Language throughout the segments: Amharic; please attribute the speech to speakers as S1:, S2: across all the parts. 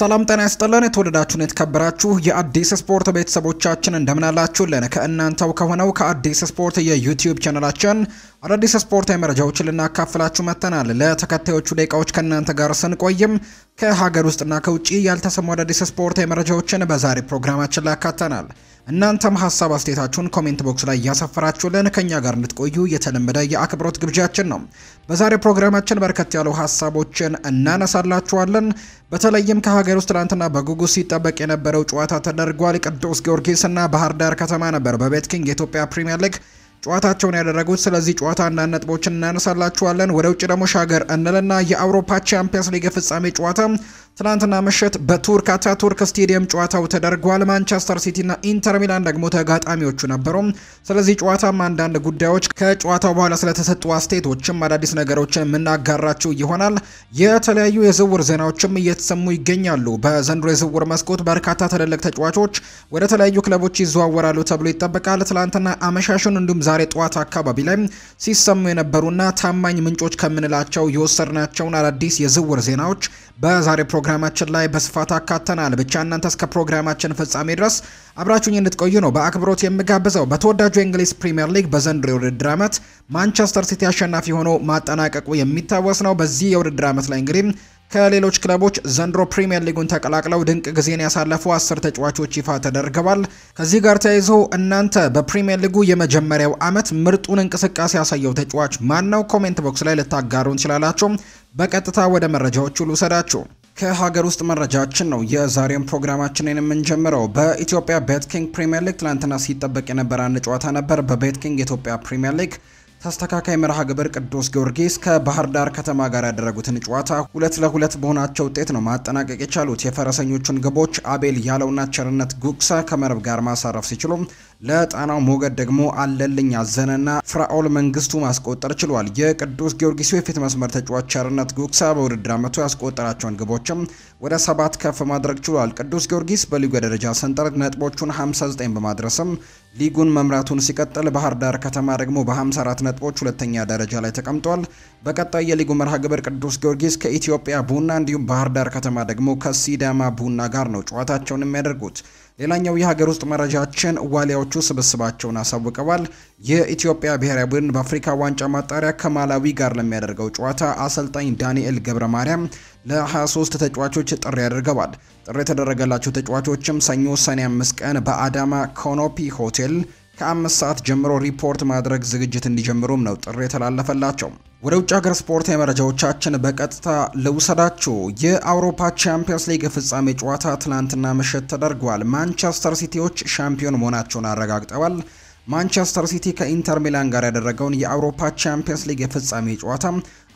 S1: ሰላም ጤና ይስጥልን። የተወደዳችሁን የተከበራችሁ የአዲስ ስፖርት ቤተሰቦቻችን እንደምናላችሁልን። ከእናንተው ከሆነው ከአዲስ ስፖርት የዩቲዩብ ቻናላችን አዳዲስ ስፖርታዊ መረጃዎችን ልናካፍላችሁ መጥተናል። ለተከታዮቹ ደቂቃዎች ከእናንተ ጋር ስንቆይም ከሀገር ውስጥና ከውጭ ያልተሰሙ አዳዲስ ስፖርታዊ መረጃዎችን በዛሬ ፕሮግራማችን ላይ ያካተናል። እናንተም ሀሳብ አስተያየታችሁን ኮሜንት ቦክስ ላይ እያሰፈራችሁልን ከእኛ ጋር እንድትቆዩ የተለመደ የአክብሮት ግብዣችን ነው። በዛሬ ፕሮግራማችን በርከት ያሉ ሀሳቦችን እናነሳላችኋለን። በተለይም ከሀገር ውስጥ ትናንትና በጉጉ ሲጠበቅ የነበረው ጨዋታ ተደርጓል። ቅዱስ ጊዮርጊስ እና ባህር ዳር ከተማ ነበር በቤትኪንግ የኢትዮጵያ ፕሪምየር ሊግ ጨዋታቸውን ያደረጉት። ስለዚህ ጨዋታ አንዳንድ ነጥቦችን እናነሳላችኋለን። ወደ ውጭ ደግሞ ሻገር እንልና የአውሮፓ ቻምፒየንስ ሊግ ፍጻሜ ጨዋታ ትናንትና ምሽት በቱርክ አታቱርክ ስቴዲየም ጨዋታው ተደርጓል። ማንቸስተር ሲቲና ኢንተር ሚላን ደግሞ ተጋጣሚዎቹ ነበሩ። ስለዚህ ጨዋታም አንዳንድ ጉዳዮች ከጨዋታው በኋላ ስለተሰጡ አስተያየቶችም አዳዲስ ነገሮችን የምናጋራችሁ ይሆናል። የተለያዩ የዝውውር ዜናዎችም እየተሰሙ ይገኛሉ። በዘንድሮ የዝውውር መስኮት በርካታ ትልልቅ ተጫዋቾች ወደ ተለያዩ ክለቦች ይዘዋወራሉ ተብሎ ይጠበቃል። ትናንትና አመሻሹን እንዲሁም ዛሬ ጠዋት አካባቢ ላይ ሲሰሙ የነበሩና ታማኝ ምንጮች ከምንላቸው የወሰድናቸውን አዳዲስ የዝውውር ዜናዎች በዛሬ ፕሮግራማችን ላይ በስፋት አካተናል። ብቻ እናንተ እስከ ፕሮግራማችን ፍጻሜ ድረስ አብራችሁኝ እንድትቆዩ ነው በአክብሮት የምጋብዘው። በተወዳጁ የእንግሊዝ ፕሪምየር ሊግ በዘንድሮ የውድድር ዓመት ማንቸስተር ሲቲ አሸናፊ ሆኖ ማጠናቀቁ የሚታወስ ነው። በዚህ የውድድር ዓመት ላይ እንግዲህ ከሌሎች ክለቦች ዘንድሮ ፕሪምየር ሊጉን ተቀላቅለው ድንቅ ጊዜን ያሳለፉ አስር ተጫዋቾች ይፋ ተደርገዋል። ከዚህ ጋር ተያይዞ እናንተ በፕሪምየር ሊጉ የመጀመሪያው ዓመት ምርጡን እንቅስቃሴ ያሳየው ተጫዋች ማን ነው? ኮሜንት ቦክስ ላይ ልታጋሩን እንችላላችሁ። በቀጥታ ወደ መረጃዎቹ ልውሰዳችሁ። ከሀገር ውስጥ መረጃችን ነው የዛሬውን ፕሮግራማችንን የምንጀምረው። በኢትዮጵያ ቤትኪንግ ፕሪምየር ሊግ ትናንትና ሲጠበቅ የነበረ አንድ ጨዋታ ነበር። በቤትኪንግ የኢትዮጵያ ፕሪምየር ሊግ ተስተካካይ መርሃ ግብር ቅዱስ ጊዮርጊስ ከባህር ዳር ከተማ ጋር ያደረጉትን ጨዋታ ሁለት ለሁለት በሆናቸው ውጤት ነው ማጠናቀቅ የቻሉት። የፈረሰኞቹን ግቦች አቤል ያለውና ቸርነት ጉግሳ ከመረብ ጋር ማሳረፍ ሲችሉ ለጣናው ሞገድ ደግሞ አለልኝ አዘነና ፍራኦል መንግስቱ ማስቆጠር ችሏል። የቅዱስ ጊዮርጊሱ የፊት መስመር ተጫዋች ቸርነት ጉግሳ በውድድር ዓመቱ ያስቆጠራቸውን ግቦችም ወደ ሰባት ከፍ ማድረግ ችሏል። ቅዱስ ጊዮርጊስ በሊጉ ደረጃ ሰንጠረዥ ነጥቦቹን 59 በማድረስም ሊጉን መምራቱን ሲቀጥል ባህር ዳር ከተማ ደግሞ በ54 ነጥቦች ሁለተኛ ደረጃ ላይ ተቀምጧል። በቀጣይ የሊጉ መርሃ ግብር ቅዱስ ጊዮርጊስ ከኢትዮጵያ ቡና እንዲሁም ባህር ዳር ከተማ ደግሞ ከሲዳማ ቡና ጋር ነው ጨዋታቸውን የሚያደርጉት። ሌላኛው የሀገር ውስጥ መረጃችን ዋሊያዎቹ ስብስባቸውን አሳውቀዋል። የኢትዮጵያ ብሔራዊ ቡድን በአፍሪካ ዋንጫ ማጣሪያ ከማላዊ ጋር ለሚያደርገው ጨዋታ አሰልጣኝ ዳንኤል ገብረ ማርያም ለ23 ተጫዋቾች ጥሪ አድርገዋል። ጥሪ የተደረገላቸው ተጫዋቾችም ሰኞ ሰኔ 5 ቀን በአዳማ ኮኖፒ ሆቴል ከአምስት ሰዓት ጀምሮ ሪፖርት ማድረግ ዝግጅት እንዲጀምሩም ነው ጥሪ የተላለፈላቸው። ወደ ውጭ ሀገር ስፖርት የመረጃዎቻችን በቀጥታ ልውሰዳችሁ። የአውሮፓ ቻምፒየንስ ሊግ ፍጻሜ ጨዋታ ትናንትና ምሽት ተደርጓል። ማንቸስተር ሲቲዎች ሻምፒዮን መሆናቸውን አረጋግጠዋል። ማንቸስተር ሲቲ ከኢንተር ሚላን ጋር ያደረገውን የአውሮፓ ቻምፒየንስ ሊግ የፍጻሜ ጨዋታ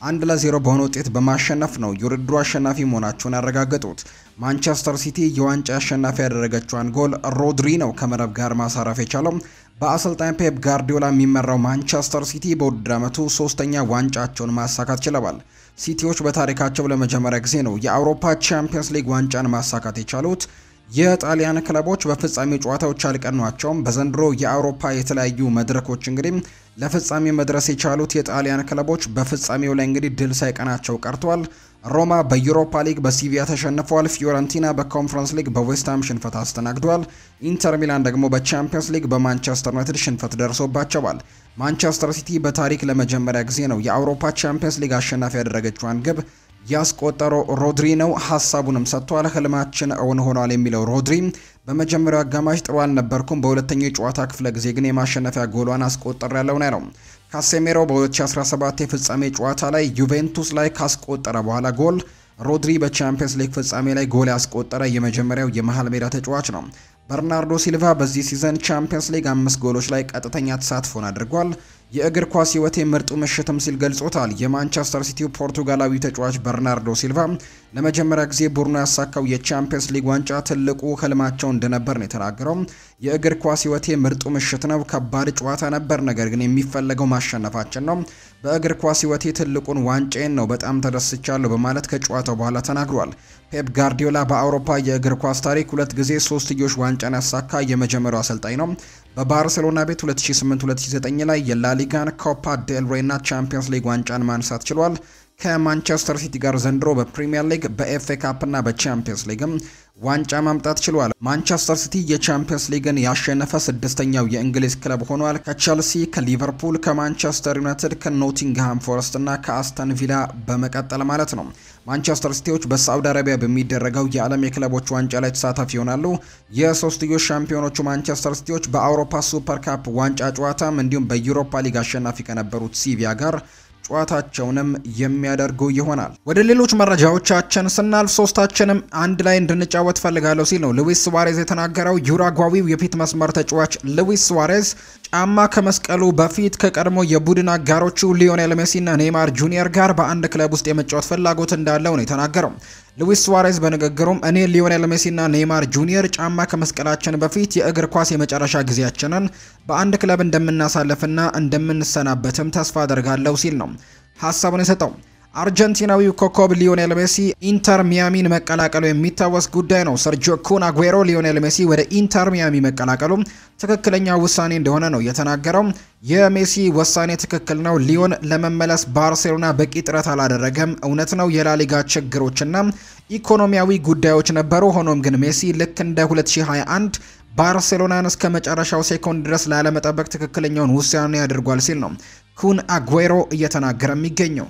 S1: አንድ ለዜሮ በሆነ ውጤት በማሸነፍ ነው የውድድሩ አሸናፊ መሆናቸውን ያረጋገጡት። ማንቸስተር ሲቲ የዋንጫ አሸናፊ ያደረገችውን ጎል ሮድሪ ነው ከመረብ ጋር ማሳረፍ የቻለው። በአሰልጣኝ ፔፕ ጋርዲዮላ የሚመራው ማንቸስተር ሲቲ በውድድር ዓመቱ ሶስተኛ ዋንጫቸውን ማሳካት ችለዋል። ሲቲዎች በታሪካቸው ለመጀመሪያ ጊዜ ነው የአውሮፓ ቻምፒየንስ ሊግ ዋንጫን ማሳካት የቻሉት። የጣሊያን ክለቦች በፍጻሜ ጨዋታዎች አልቀኗቸውም። በዘንድሮ የአውሮፓ የተለያዩ መድረኮች እንግዲህ ለፍጻሜ መድረስ የቻሉት የጣሊያን ክለቦች በፍጻሜው ላይ እንግዲህ ድል ሳይቀናቸው ቀርቷል። ሮማ በዩሮፓ ሊግ በሲቪያ ተሸንፏል። ፊዮረንቲና በኮንፈረንስ ሊግ በዌስትሃም ሽንፈት አስተናግዷል። ኢንተር ሚላን ደግሞ በቻምፒየንስ ሊግ በማንቸስተር ዩናይትድ ሽንፈት ደርሶባቸዋል። ማንቸስተር ሲቲ በታሪክ ለመጀመሪያ ጊዜ ነው የአውሮፓ ቻምፒየንስ ሊግ አሸናፊ ያደረገችዋን ግብ ያስቆጠረው ሮድሪ ነው። ሀሳቡንም ሰጥቷል። ህልማችን እውን ሆኗል የሚለው ሮድሪ በመጀመሪያው አጋማሽ ጥሩ አልነበርኩም፣ በሁለተኛው የጨዋታ ክፍለ ጊዜ ግን የማሸነፊያ ጎሏን አስቆጠር ያለው ነው። ካሴሜሮ በ2017 የፍጻሜ ጨዋታ ላይ ዩቬንቱስ ላይ ካስቆጠረ በኋላ ጎል ሮድሪ በቻምፒየንስ ሊግ ፍጻሜ ላይ ጎል ያስቆጠረ የመጀመሪያው የመሃል ሜዳ ተጫዋች ነው። በርናርዶ ሲልቫ በዚህ ሲዘን ቻምፒየንስ ሊግ አምስት ጎሎች ላይ ቀጥተኛ ተሳትፎን አድርጓል። የእግር ኳስ ህይወቴ ምርጡ ምሽትም ሲል ገልጾታል። የማንቸስተር ሲቲው ፖርቱጋላዊ ተጫዋች በርናርዶ ሲልቫ ለመጀመሪያ ጊዜ ቡድኑ ያሳካው የቻምፒየንስ ሊግ ዋንጫ ትልቁ ህልማቸው እንደነበር ነው የተናገረው። የእግር ኳስ ህይወቴ ምርጡ ምሽት ነው። ከባድ ጨዋታ ነበር፣ ነገር ግን የሚፈለገው ማሸነፋችን ነው። በእግር ኳስ ህይወቴ ትልቁን ዋንጫዬን ነው። በጣም ተደስቻለሁ በማለት ከጨዋታው በኋላ ተናግሯል። ፔፕ ጋርዲዮላ በአውሮፓ የእግር ኳስ ታሪክ ሁለት ጊዜ ሶስትዮሽ ዋንጫን ያሳካ የመጀመሪያው አሰልጣኝ ነው። በባርሴሎና ቤት 2008-2009 ላይ የላሊጋን ኮፓ ዴልሬ እና ቻምፒየንስ ሊግ ዋንጫን ማንሳት ችሏል። ከማንቸስተር ሲቲ ጋር ዘንድሮ በፕሪምየር ሊግ በኤፍኤ እና በቻምፒየንስ ሊግም ዋንጫ ማምጣት ችሏል። ማንቸስተር ሲቲ የቻምፒየንስ ሊግን ያሸነፈ ስድስተኛው የእንግሊዝ ክለብ ሆኗል። ከቸልሲ፣ ከሊቨርፑል፣ ከማንቸስተር ዩናይትድ፣ ከኖቲንግሃም ፎረስት እና ከአስተን ቪላ በመቀጠል ማለት ነው። ማንቸስተር ሲቲዎች በሳውዲ አረቢያ በሚደረገው የዓለም የክለቦች ዋንጫ ላይ ተሳታፊ ይሆናሉ። የሶስትዮሽ ሻምፒዮኖቹ ማንቸስተር ሲቲዎች በአውሮፓ ሱፐር ካፕ ዋንጫ ጨዋታም እንዲሁም በዩሮፓ ሊግ አሸናፊ ከነበሩት ሲቪያ ጋር ጨዋታቸውንም የሚያደርጉ ይሆናል። ወደ ሌሎች መረጃዎቻችን ስናልፍ ሶስታችንም አንድ ላይ እንድንጫወት ፈልጋለሁ ሲል ነው ሉዊስ ስዋሬዝ የተናገረው። ዩራጓዊው የፊት መስመር ተጫዋች ሉዊስ ስዋሬዝ ጫማ ከመስቀሉ በፊት ከቀድሞ የቡድን አጋሮቹ ሊዮኔል ሜሲና ኔይማር ጁኒየር ጋር በአንድ ክለብ ውስጥ የመጫወት ፍላጎት እንዳለው ነው የተናገረው። ሉዊስ ሱዋሬዝ በንግግሩም እኔ ሊዮኔል ሜሲና ኔይማር ጁኒየር ጫማ ከመስቀላችን በፊት የእግር ኳስ የመጨረሻ ጊዜያችንን በአንድ ክለብ እንደምናሳልፍና እንደምንሰናበትም ተስፋ አደርጋለሁ ሲል ነው ሀሳቡን የሰጠው። አርጀንቲናዊው ኮከብ ሊዮኔል ሜሲ ኢንተር ሚያሚን መቀላቀሉ የሚታወስ ጉዳይ ነው። ሰርጂዮ ኩን አጉዌሮ ሊዮኔል ሜሲ ወደ ኢንተር ሚያሚ መቀላቀሉ ትክክለኛ ውሳኔ እንደሆነ ነው የተናገረው። የሜሲ ውሳኔ ትክክል ነው። ሊዮን ለመመለስ ባርሴሎና በቂ ጥረት አላደረገም። እውነት ነው የላሊጋ ችግሮችና ኢኮኖሚያዊ ጉዳዮች ነበሩ። ሆኖም ግን ሜሲ ልክ እንደ 2021 ባርሴሎናን እስከ መጨረሻው ሴኮንድ ድረስ ላለመጠበቅ ትክክለኛውን ውሳኔ አድርጓል ሲል ነው ኩን አጉዌሮ እየተናገረ የሚገኘው።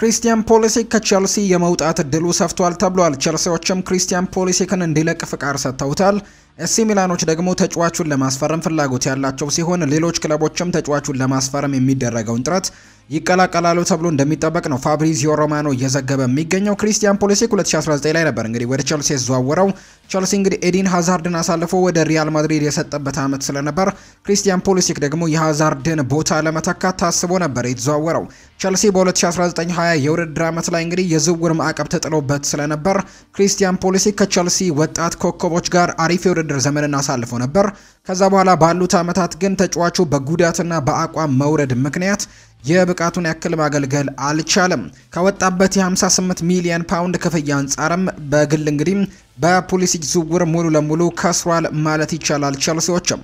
S1: ክሪስቲያን ፖሊሲክ ከቼልሲ የመውጣት እድሉ ሰፍቷል ተብሏል። ቼልሲዎችም ክሪስቲያን ፖሊሲክን እንዲለቅ ፍቃድ ሰጥተውታል። ኤሲ ሚላኖች ደግሞ ተጫዋቹን ለማስፈረም ፍላጎት ያላቸው ሲሆን ሌሎች ክለቦችም ተጫዋቹን ለማስፈረም የሚደረገውን ጥረት ይቀላቀላሉ ተብሎ እንደሚጠበቅ ነው ፋብሪዚዮ ሮማኖ እየዘገበ የሚገኘው። ክሪስቲያን ፖሊሲክ 2019 ላይ ነበር እንግዲህ ወደ ቸልሲ የተዘዋወረው። ቸልሲ እንግዲህ ኤዲን ሃዛርድን አሳልፎ ወደ ሪያል ማድሪድ የሰጠበት ዓመት ስለነበር ክሪስቲያን ፖሊሲክ ደግሞ የሃዛርድን ቦታ ለመተካት ታስቦ ነበር የተዘዋወረው። ቸልሲ በ2019/20 የውድድር ዓመት ላይ እንግዲህ የዝውውር ማዕቀብ ተጥሎበት ስለነበር ክሪስቲያን ፖሊሲክ ከቸልሲ ወጣት ኮከቦች ጋር አሪፍ የውድድር የውድድር ዘመንን አሳልፎ ነበር። ከዛ በኋላ ባሉት ዓመታት ግን ተጫዋቹ በጉዳትና በአቋም መውረድ ምክንያት የብቃቱን ያክል ማገልገል አልቻለም። ከወጣበት የ58 ሚሊዮን ፓውንድ ክፍያ አንጻርም በግል እንግዲህ በፑሊሲች ዝውውር ሙሉ ለሙሉ ከስሯል ማለት ይቻላል ቸልሲዎችም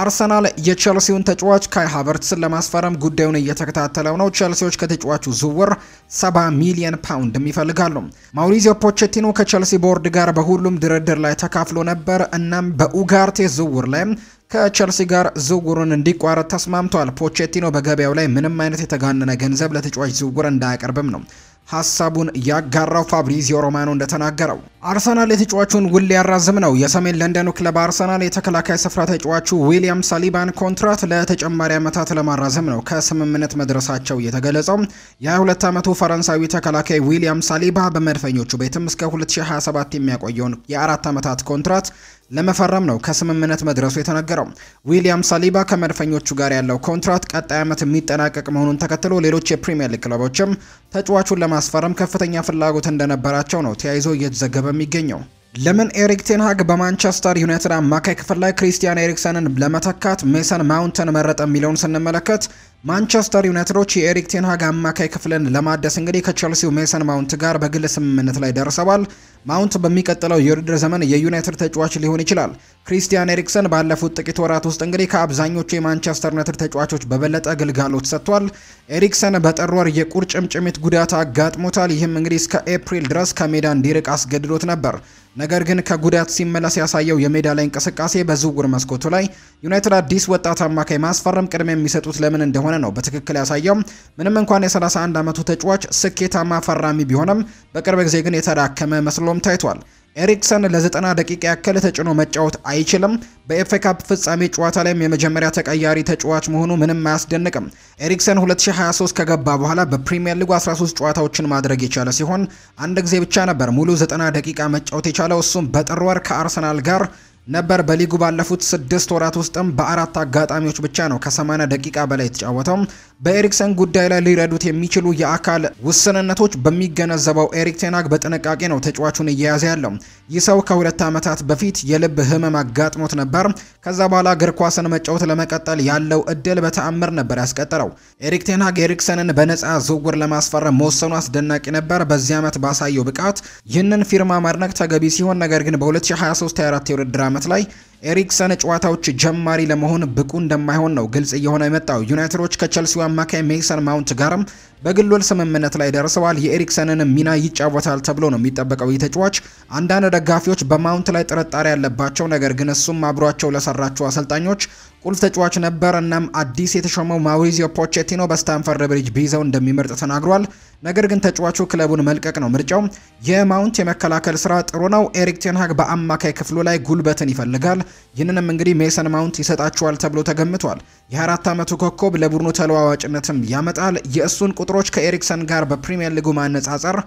S1: አርሰናል የቸልሲውን ተጫዋች ካይ ሃቨርትስን ለማስፈረም ጉዳዩን እየተከታተለው ነው። ቸልሲዎች ከተጫዋቹ ዝውውር 70 ሚሊዮን ፓውንድም ይፈልጋሉ። ማውሪዚዮ ፖቼቲኖ ከቸልሲ ቦርድ ጋር በሁሉም ድርድር ላይ ተካፍሎ ነበር። እናም በኡጋርቴ ዝውውር ላይ ከቸልሲ ጋር ዝውውሩን እንዲቋረጥ ተስማምቷል። ፖቼቲኖ በገበያው ላይ ምንም አይነት የተጋነነ ገንዘብ ለተጫዋች ዝውውር እንዳያቀርብም ነው ሀሳቡን ያጋራው ፋብሪዚዮ ሮማኖ እንደተናገረው አርሰናል የተጫዋቹን ውል ሊያራዝም ነው። የሰሜን ለንደኑ ክለብ አርሰናል የተከላካይ ስፍራ ተጫዋቹ ዊሊያም ሳሊባን ኮንትራት ለተጨማሪ ዓመታት ለማራዘም ነው ከስምምነት መድረሳቸው የተገለጸው። የ22 ዓመቱ ፈረንሳዊ ተከላካይ ዊሊያም ሳሊባ በመድፈኞቹ ቤትም እስከ 2027 የሚያቆየውን የአራት ዓመታት ኮንትራት ለመፈረም ነው ከስምምነት መድረሱ የተነገረው። ዊሊያም ሳሊባ ከመድፈኞቹ ጋር ያለው ኮንትራት ቀጣይ ዓመት የሚጠናቀቅ መሆኑን ተከትሎ ሌሎች የፕሪምየር ሊግ ክለቦችም ተጫዋቹን ለማስፈረም ከፍተኛ ፍላጎት እንደነበራቸው ነው ተያይዞ እየተዘገበ የሚገኘው። ለምን ኤሪክ ቴንሃግ በማንቸስተር ዩናይትድ አማካይ ክፍል ላይ ክሪስቲያን ኤሪክሰንን ለመተካት ሜሰን ማውንተን መረጠ የሚለውን ስንመለከት ማንቸስተር ዩናይትዶች የኤሪክ ቴንሃግ አማካይ ክፍልን ለማደስ እንግዲህ ከቸልሲው ሜሰን ማውንት ጋር በግል ስምምነት ላይ ደርሰዋል። ማውንት በሚቀጥለው የውድድር ዘመን የዩናይትድ ተጫዋች ሊሆን ይችላል። ክሪስቲያን ኤሪክሰን ባለፉት ጥቂት ወራት ውስጥ እንግዲህ ከአብዛኞቹ የማንቸስተር ዩናይትድ ተጫዋቾች በበለጠ ግልጋሎት ሰጥቷል። ኤሪክሰን በጥር ወር የቁርጭምጭሚት ጉዳት አጋጥሞታል። ይህም እንግዲህ እስከ ኤፕሪል ድረስ ከሜዳ እንዲርቅ አስገድዶት ነበር። ነገር ግን ከጉዳት ሲመለስ ያሳየው የሜዳ ላይ እንቅስቃሴ በዝውውር መስኮቱ ላይ ዩናይትድ አዲስ ወጣት አማካይ ማስፈረም ቅድሚያ የሚሰጡት ለምን እንደሆነ ነው በትክክል ያሳየው። ምንም እንኳን የ31 ዓመቱ ተጫዋች ስኬታማ ፈራሚ ቢሆንም በቅርብ ጊዜ ግን የተዳከመ መስሎም ታይቷል። ኤሪክሰን ለ90 ደቂቃ ያክል ተጭኖ መጫወት አይችልም። በኤፍኤ ካፕ ፍጻሜ ጨዋታ ላይም የመጀመሪያ ተቀያሪ ተጫዋች መሆኑ ምንም አያስደንቅም። ኤሪክሰን 2023 ከገባ በኋላ በፕሪሚየር ሊጉ 13 ጨዋታዎችን ማድረግ የቻለ ሲሆን አንድ ጊዜ ብቻ ነበር ሙሉ 90 ደቂቃ መጫወት የቻለው እሱም በጥር ወር ከአርሰናል ጋር ነበር። በሊጉ ባለፉት ስድስት ወራት ውስጥም በአራት አጋጣሚዎች ብቻ ነው ከ ደቂቃ በላይ የተጫወተው። በኤሪክሰን ጉዳይ ላይ ሊረዱት የሚችሉ የአካል ውስንነቶች በሚገነዘበው ኤሪክ ቴናግ በጥንቃቄ ነው ተጫዋቹን እየያዘ ያለው። ይህ ሰው ከሁለት ዓመታት በፊት የልብ ህመም አጋጥሞት ነበር። ከዛ በኋላ እግር ኳስን መጫወት ለመቀጠል ያለው እድል በተአምር ነበር ያስቀጠረው። ኤሪክ ቴናግ ኤሪክሰንን በነፃ ዝውውር ለማስፈረም መወሰኑ አስደናቂ ነበር። በዚህ ዓመት ባሳየው ብቃት ይህንን ፊርማ ማድነቅ ተገቢ ሲሆን ነገር ግን በ2023/24 የውድድር ዓመት ላይ ኤሪክሰን ጨዋታዎች ጀማሪ ለመሆን ብቁ እንደማይሆን ነው ግልጽ እየሆነ የመጣው። ዩናይትዶች ከቸልሲው አማካይ ሜሰን ማውንት ጋርም በግሎል ስምምነት ላይ ደርሰዋል። የኤሪክሰንን ሚና ይጫወታል ተብሎ ነው የሚጠበቀው። ይህ ተጫዋች አንዳንድ ደጋፊዎች በማውንት ላይ ጥርጣሬ ያለባቸው፣ ነገር ግን እሱም አብሯቸው ለሰራቸው አሰልጣኞች ቁልፍ ተጫዋች ነበር። እናም አዲስ የተሾመው ማውሪዚዮ ፖቼቲኖ በስታንፈርድ ብሪጅ ቢይዘው እንደሚመርጥ ተናግሯል። ነገር ግን ተጫዋቹ ክለቡን መልቀቅ ነው ምርጫው። የማውንት የመከላከል ስራ ጥሩ ነው። ኤሪክ ቴንሃግ በአማካይ ክፍሉ ላይ ጉልበትን ይፈልጋል። ይህንንም እንግዲህ ሜሰን ማውንት ይሰጣቸዋል ተብሎ ተገምቷል። የ24 ዓመቱ ኮከብ ለቡድኑ ተለዋዋጭነትም ያመጣል። የእሱን ቁጥሮች ከኤሪክሰን ጋር በፕሪምየር ሊጉ ማነጻጸር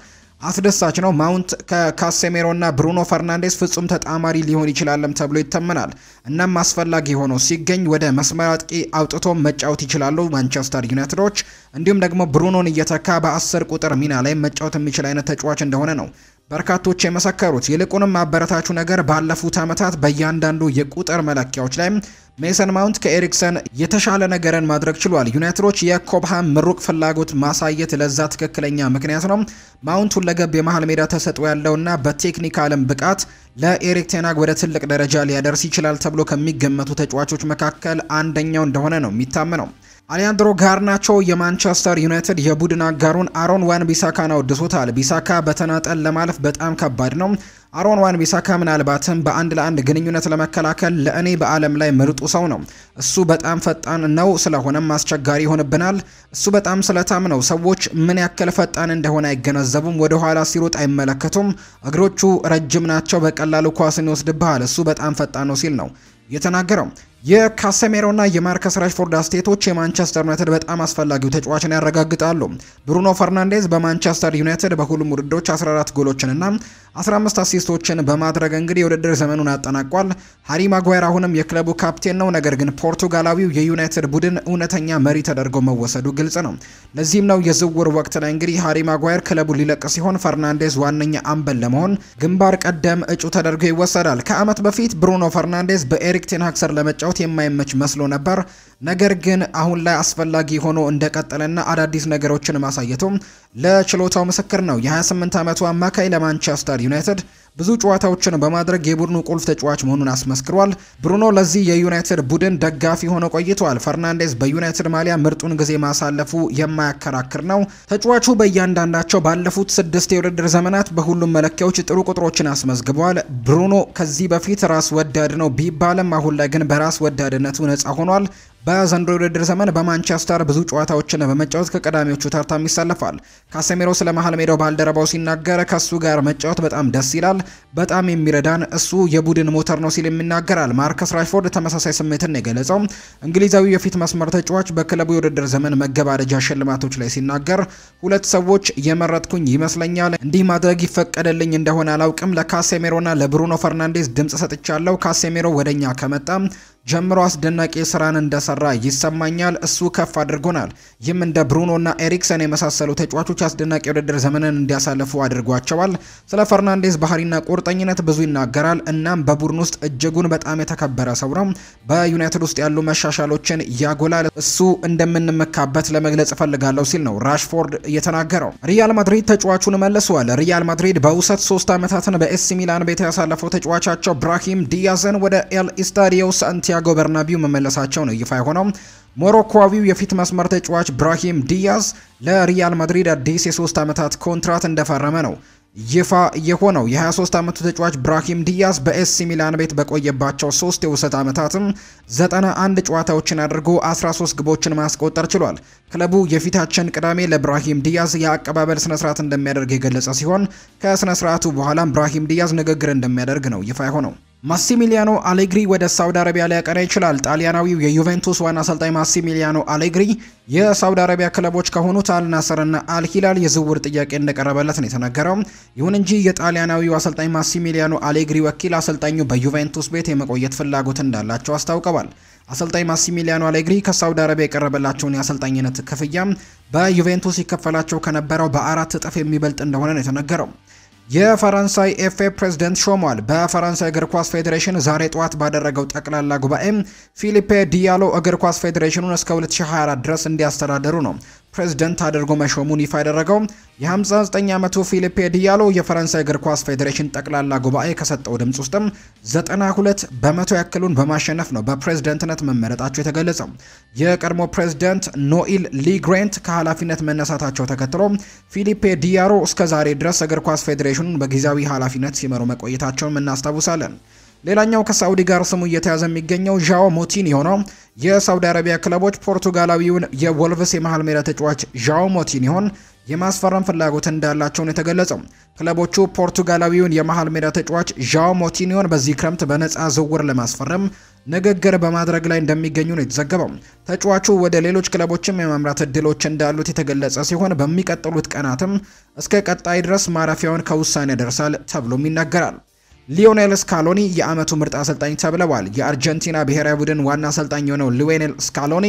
S1: አስደሳች ነው። ማውንት ከካሴሜሮ እና ብሩኖ ፈርናንዴስ ፍጹም ተጣማሪ ሊሆን ይችላልም ተብሎ ይተመናል። እናም አስፈላጊ ሆኖ ሲገኝ ወደ መስመር አጥቂ አውጥቶ መጫወት ይችላሉ ማንቸስተር ዩናይትዶች። እንዲሁም ደግሞ ብሩኖን እየተካ በአስር ቁጥር ሚና ላይ መጫወት የሚችል አይነት ተጫዋች እንደሆነ ነው በርካቶች የመሰከሩት። ይልቁንም አበረታቹ ነገር ባለፉት ዓመታት በእያንዳንዱ የቁጥር መለኪያዎች ላይ ሜሰን ማውንት ከኤሪክሰን የተሻለ ነገርን ማድረግ ችሏል። ዩናይትዶች የኮብሃም ምሩቅ ፍላጎት ማሳየት ለዛ ትክክለኛ ምክንያት ነው። ማውንት ሁለገብ የመሃል ሜዳ ተሰጥኦ ያለውና በቴክኒካልም ብቃት ለኤሪክ ቴናግ ወደ ትልቅ ደረጃ ሊያደርስ ይችላል ተብሎ ከሚገመቱ ተጫዋቾች መካከል አንደኛው እንደሆነ ነው የሚታመነው። አሊያንድሮ ጋርናቾ የማንቸስተር ዩናይትድ የቡድን አጋሩን አሮን ዋን ቢሳካን አወድሶታል። ቢሳካ በተናጠል ለማለፍ በጣም ከባድ ነው። አሮን ዋን ቢሳካ ምናልባትም በአንድ ለአንድ ግንኙነት ለመከላከል ለእኔ በዓለም ላይ ምርጡ ሰው ነው። እሱ በጣም ፈጣን ነው፣ ስለሆነም አስቸጋሪ ይሆንብናል። እሱ በጣም ስለታም ነው። ሰዎች ምን ያክል ፈጣን እንደሆነ አይገነዘቡም። ወደኋላ ሲሮጥ አይመለከቱም። እግሮቹ ረጅም ናቸው፣ በቀላሉ ኳስን ይወስድብሃል። እሱ በጣም ፈጣን ነው ሲል ነው የተናገረው። የካሴሜሮና የማርከስ ራሽፎርድ አስቴቶች የማንቸስተር ዩናይትድ በጣም አስፈላጊው ተጫዋችን ያረጋግጣሉ። ብሩኖ ፈርናንዴዝ በማንቸስተር ዩናይትድ በሁሉም ውድድሮች 14 ጎሎችንና 15 አሲስቶችን በማድረግ እንግዲህ የውድድር ዘመኑን አጠናቋል። ሃሪ ማጓየር አሁንም የክለቡ ካፕቴን ነው። ነገር ግን ፖርቱጋላዊው የዩናይትድ ቡድን እውነተኛ መሪ ተደርጎ መወሰዱ ግልጽ ነው። ለዚህም ነው የዝውውር ወቅት ላይ እንግዲህ ሃሪ ማጓየር ክለቡ ሊለቅ ሲሆን ፈርናንዴዝ ዋነኛ አምበል ለመሆን ግንባር ቀደም እጩ ተደርጎ ይወሰዳል። ከዓመት በፊት ብሩኖ ፈርናንዴዝ በኤሪክ ቴንሃግ ለመጫወት ለህይወት የማይመች መስሎ ነበር። ነገር ግን አሁን ላይ አስፈላጊ ሆኖ እንደቀጠለና አዳዲስ ነገሮችን ማሳየቱ ለችሎታው ምስክር ነው። የ28 ዓመቱ አማካይ ለማንቸስተር ዩናይትድ ብዙ ጨዋታዎችን በማድረግ የቡድኑ ቁልፍ ተጫዋች መሆኑን አስመስክሯል። ብሩኖ ለዚህ የዩናይትድ ቡድን ደጋፊ ሆኖ ቆይቷል። ፈርናንዴዝ በዩናይትድ ማሊያ ምርጡን ጊዜ ማሳለፉ የማያከራክር ነው። ተጫዋቹ በእያንዳንዳቸው ባለፉት ስድስት የውድድር ዘመናት በሁሉም መለኪያዎች ጥሩ ቁጥሮችን አስመዝግበዋል። ብሩኖ ከዚህ በፊት ራስ ወዳድ ነው ቢባልም አሁን ላይ ግን በራስ ወዳድነቱ ነጻ ሆኗል። በዘንድሮ የውድድር ዘመን በማንቸስተር ብዙ ጨዋታዎችን በመጫወት ከቀዳሚዎቹ ተርታም ይሰለፋል። ካሴሜሮ ስለ መሀል ሜዳው ባልደረባው ሲናገር ከእሱ ጋር መጫወት በጣም ደስ ይላል፣ በጣም የሚረዳን እሱ የቡድን ሞተር ነው ሲል ይናገራል። ማርከስ ራሽፎርድ ተመሳሳይ ስሜትን የገለጸው እንግሊዛዊ የፊት መስመር ተጫዋች በክለቡ የውድድር ዘመን መገባደጃ ሽልማቶች ላይ ሲናገር ሁለት ሰዎች የመረጥኩኝ ይመስለኛል። እንዲህ ማድረግ ይፈቀደልኝ እንደሆነ አላውቅም። ለካሴሜሮና ለብሩኖ ፈርናንዴዝ ድምጽ ሰጥቻለሁ። ካሴሜሮ ወደኛ ከመጣ ጀምሮ አስደናቂ ስራን እንደሰራ ይሰማኛል። እሱ ከፍ አድርጎናል። ይህም እንደ ብሩኖና ኤሪክሰን የመሳሰሉ ተጫዋቾች አስደናቂ ውድድር ዘመንን እንዲያሳልፉ አድርጓቸዋል። ስለ ፈርናንዴዝ ባህሪና ቁርጠኝነት ብዙ ይናገራል። እናም በቡድን ውስጥ እጅጉን በጣም የተከበረ ሰው ነው። በዩናይትድ ውስጥ ያሉ መሻሻሎችን ያጎላል። እሱ እንደምንመካበት ለመግለጽ እፈልጋለሁ ሲል ነው ራሽፎርድ እየተናገረው ሪያል ማድሪድ ተጫዋቹን መልሷል። ሪያል ማድሪድ በውሰት ሶስት ዓመታትን በኤሲ ሚላን ቤት ያሳለፈው ተጫዋቻቸው ብራሂም ዲያዘን ወደ ኤል ኢስታዲዮ ሳንቲያጎ ሳንቲያጎ በርናቢው መመለሳቸው ነው ይፋ የሆነው። ሞሮኮዊው የፊት መስመር ተጫዋች ብራሂም ዲያዝ ለሪያል ማድሪድ አዲስ የሶስት ዓመታት ኮንትራት እንደፈረመ ነው ይፋ የሆነው። የ23 ዓመቱ ተጫዋች ብራሂም ዲያዝ በኤሲ ሚላን ቤት በቆየባቸው ሶስት የውሰት ዓመታትም 91 ጨዋታዎችን አድርጎ 13 ግቦችን ማስቆጠር ችሏል። ክለቡ የፊታችን ቅዳሜ ለብራሂም ዲያዝ የአቀባበል ስነስርዓት እንደሚያደርግ የገለጸ ሲሆን ከስነስርዓቱ በኋላም ብራሂም ዲያዝ ንግግር እንደሚያደርግ ነው ይፋ የሆነው። ማሲሚሊያኖ አሌግሪ ወደ ሳውዲ አረቢያ ሊያቀና ይችላል። ጣሊያናዊው የዩቬንቱስ ዋና አሰልጣኝ ማሲሚሊያኖ አሌግሪ የሳውዲ አረቢያ ክለቦች ከሆኑት አልናስርና አልሂላል የዝውውር ጥያቄ እንደቀረበለት ነው የተነገረው። ይሁን እንጂ የጣሊያናዊው አሰልጣኝ ማሲሚሊያኖ አሌግሪ ወኪል አሰልጣኙ በዩቬንቱስ ቤት የመቆየት ፍላጎት እንዳላቸው አስታውቀዋል። አሰልጣኝ ማሲሚሊያኖ አሌግሪ ከሳውዲ አረቢያ የቀረበላቸውን የአሰልጣኝነት ክፍያ በዩቬንቱስ ይከፈላቸው ከነበረው በአራት እጥፍ የሚበልጥ እንደሆነ ነው የተነገረው። የፈረንሳይ ኤፍኤ ፕሬዝደንት ሾሟል። በፈረንሳይ እግር ኳስ ፌዴሬሽን ዛሬ ጠዋት ባደረገው ጠቅላላ ጉባኤም ፊሊፔ ዲያሎ እግር ኳስ ፌዴሬሽኑን እስከ 2024 ድረስ እንዲያስተዳደሩ ነው ፕሬዝደንት አድርጎ መሾሙን ይፋ ያደረገው የ59 ዓመቱ ፊሊፔ ዲያሎ የፈረንሳይ እግር ኳስ ፌዴሬሽን ጠቅላላ ጉባኤ ከሰጠው ድምፅ ውስጥም 92 በመቶ ያክሉን በማሸነፍ ነው በፕሬዝደንትነት መመረጣቸው የተገለጸው። የቀድሞ ፕሬዝደንት ኖኢል ሊግሬንት ከኃላፊነት መነሳታቸው ተከትሎ ፊሊፔ ዲያሮ እስከ ዛሬ ድረስ እግር ኳስ ፌዴሬሽኑን በጊዜያዊ ኃላፊነት ሲመሩ መቆየታቸውን እናስታውሳለን። ሌላኛው ከሳውዲ ጋር ስሙ እየተያዘ የሚገኘው ዣኦ ሞቲኒ የሆነው የሳውዲ አረቢያ ክለቦች ፖርቱጋላዊውን የወልቭስ የመሃል ሜዳ ተጫዋች ዣው ሞቲኒሆን የማስፈረም ፍላጎት እንዳላቸውን የተገለጸው ክለቦቹ ፖርቱጋላዊውን የመሃል ሜዳ ተጫዋች ዣው ሞቲኒዮን በዚህ ክረምት በነፃ ዝውውር ለማስፈረም ንግግር በማድረግ ላይ እንደሚገኙ ነው የተዘገበው። ተጫዋቹ ወደ ሌሎች ክለቦችም የማምራት እድሎች እንዳሉት የተገለጸ ሲሆን በሚቀጥሉት ቀናትም እስከ ቀጣይ ድረስ ማረፊያውን ከውሳኔ ያደርሳል ተብሎም ይነገራል። ሊዮኔል ስካሎኒ የአመቱ ምርጥ አሰልጣኝ ተብለዋል። የአርጀንቲና ብሔራዊ ቡድን ዋና አሰልጣኝ የሆነው ሊዮኔል ስካሎኒ